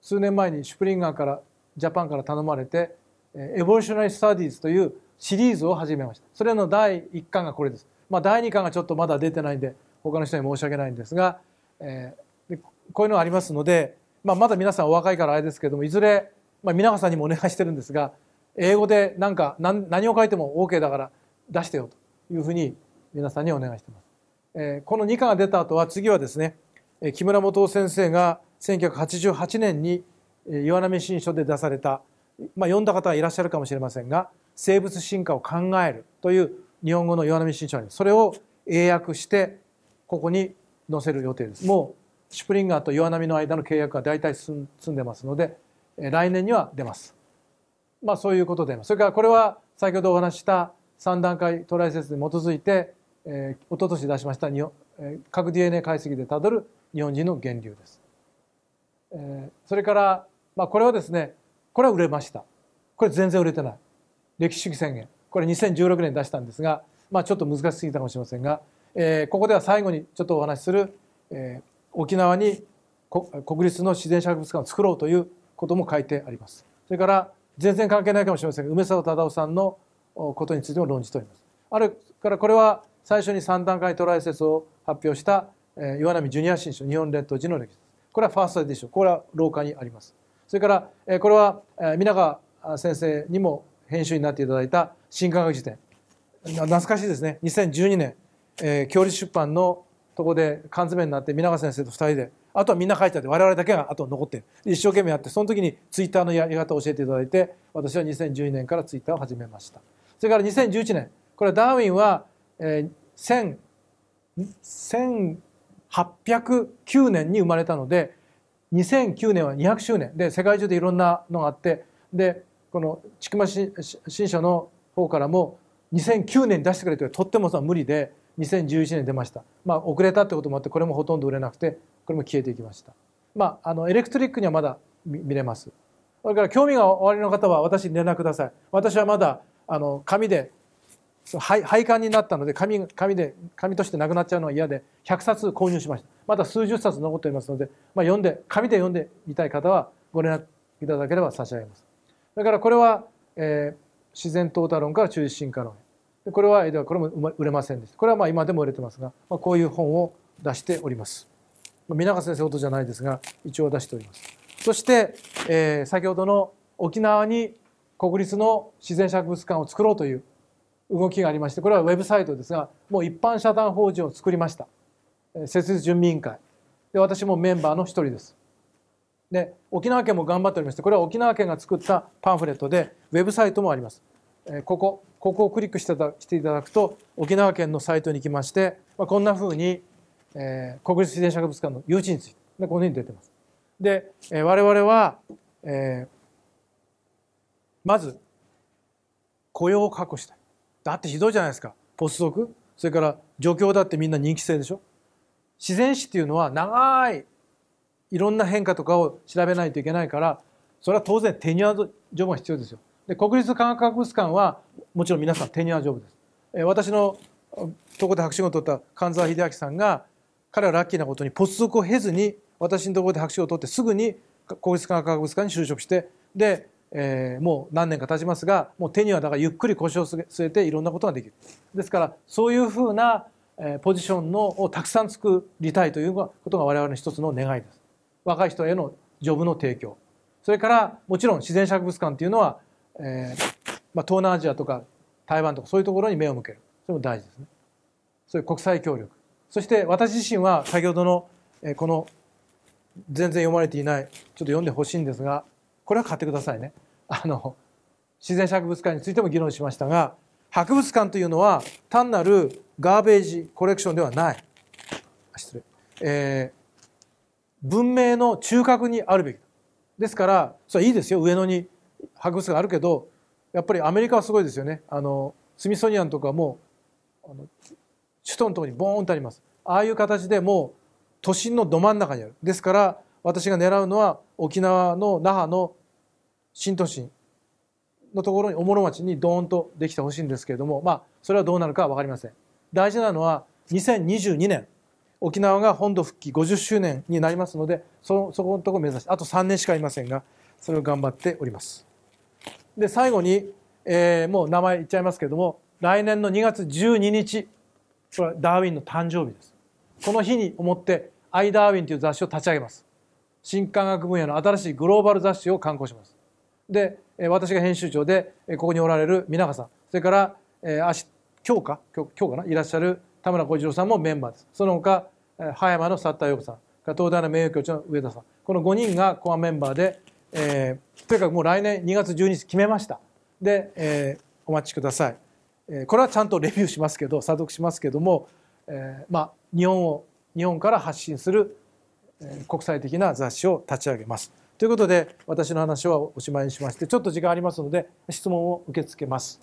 数年前にシュプリンガーから、ジャパンから頼まれて、エボリュショナリー・スタディーズというシリーズを始めました。それの第1巻がこれです。まあ、第2巻がちょっとまだ出てないんで、他の人に申し訳ないんですが、えー、こういうのがありますので、まあ、まだ皆さんお若いからあれですけれども、いずれ、まあ、皆川さんにもお願いしてるんですが、英語で何か何何を書いても OK だから、出してよというふうに皆さんにお願いしてます。えー、この2課が出た後は次はですね、えー、木村元夫先生が1988年に岩波新書で出された、まあ、読んだ方はいらっしゃるかもしれませんが「生物進化を考える」という日本語の岩波新書にそれを英訳してここに載せる予定です。もうシュプリンガーと岩波の間の契約は大体済んでますので来年には出ます。まあそういうことでそれからこれは先ほどお話した3段階トライセツに基づいて、えー、一昨年出しました日本、えー、核 DNA 解析でたどる日本人の源流です。えー、それから、まあ、これはですねこれは売れました。これ全然売れてない。歴史主義宣言。これ2016年出したんですが、まあ、ちょっと難しすぎたかもしれませんが、えー、ここでは最後にちょっとお話しする、えー、沖縄に国立の自然博物館を作ろうということも書いてあります。それから全然関係ないかもしれませんが梅沢忠夫さんのことについても論じております。あるからこれは最初に3段階トライ説を発表した岩波ジュニア新書日本列島時の歴史これはファーストエディションこれは廊下にありますそれからこれは皆川先生にも編集になっていただいた新科学辞典懐かしいですね2012年、えー、教立出版のとこで缶詰になって皆川先生と2人であとはみんな書いてあって我々だけがあと残って一生懸命やってその時にツイッターのやり方を教えていただいて私は2012年からツイッターを始めました。それから2011年これはダーウィンは、えー、1809年に生まれたので2009年は200周年で世界中でいろんなのがあってでこの千曲新書の方からも2009年に出してくれととってもさ無理で2011年出ました、まあ、遅れたってこともあってこれもほとんど売れなくてこれも消えていきました、まあ、あのエレクトリックにはまだ見れますそれから興味がおありの方は私に連絡ください私はまだあの紙で廃刊になったので紙紙で紙としてなくなっちゃうのは嫌で100冊購入しましたまだ数十冊残っておりますので、まあ、読んで紙で読んでみたい方はご連絡いただければ差し上げますだからこれは、えー、自然淘汰論から中立進化論へこれはこれも売れませんでしたこれはまあ今でも売れてますが、まあ、こういう本を出しております皆川先生ほどじゃないですが一応出しておりますそして、えー、先ほどの沖縄に国立の自然博物館を作ろうという動きがありましてこれはウェブサイトですがもう一般社団法人を作りました設立準備委員会で私もメンバーの一人ですで沖縄県も頑張っておりましてこれは沖縄県が作ったパンフレットでウェブサイトもありますここここをクリックしてしていただくと沖縄県のサイトに行きまして、まあ、こんなふうに、えー、国立自然博物館の誘致についてこのように出てますで、えー、我々は、えー、まず雇用を確保したいだってひどいじゃないですかポスドクそれから助教だってみんな人気制でしょ自然史っていうのは長いいろんな変化とかを調べないといけないからそれは当然テニュアジョブが必要ですよで国立科学博物館はもちろん皆さんテニュアジョブです、え私のとこで博士号を取った神沢秀明さんが彼はラッキーなことにポスドクを経ずに私のところで博士号を取ってすぐに国立科学博物館に就職してでえー、もう何年か経ちますがもう手にはだからゆっくり腰を据えていろんなことができるですからそういうふうなポジションのをたくさん作りたいということが我々の一つの願いです若い人へのジョブの提供それからもちろん自然博物館というのは、えーまあ、東南アジアとか台湾とかそういうところに目を向けるそれも大事ですねそういう国際協力そして私自身は先ほどの、えー、この全然読まれていないちょっと読んでほしいんですがこれは買ってくださいねあの自然博物館についても議論しましたが博物館というのは単なるガーベージコレクションではない失礼、えー、文明の中核にあるべきですからそれはいいですよ上野に博物館あるけどやっぱりアメリカはすごいですよねあのスミソニアンとかもあの首都のところにボーンとありますああいう形でもう都心のど真ん中にあるですから私が狙うのは沖縄の那覇の新都心のところにおもろ町にドーンとできてほしいんですけれども、まあ、それはどうなるかは分かりません大事なのは2022年沖縄が本土復帰50周年になりますのでそそこのところ目指してあと3年しかいませんがそれを頑張っておりますで最後に、えー、もう名前言っちゃいますけれども来年の2月12日これはダーウィンの誕生日ですこの日に思ってアイ・ダーウィンという雑誌を立ち上げます新科学分野の新しいグローバル雑誌を刊行しますで私が編集長でここにおられる皆川さんそれから今日か今日かないらっしゃる田村小次郎さんもメンバーですその他葉山の佐田陽子さん東大の名誉教授の上田さんこの5人がコアメンバーで、えー、とにかくもう来年2月12日決めましたで、えー、お待ちください、えー、これはちゃんとレビューしますけど査読しますけども、えー、まあ日本を日本から発信する、えー、国際的な雑誌を立ち上げます。ということで私の話はおしまいにしましてちょっと時間ありますので質問を受け付けます。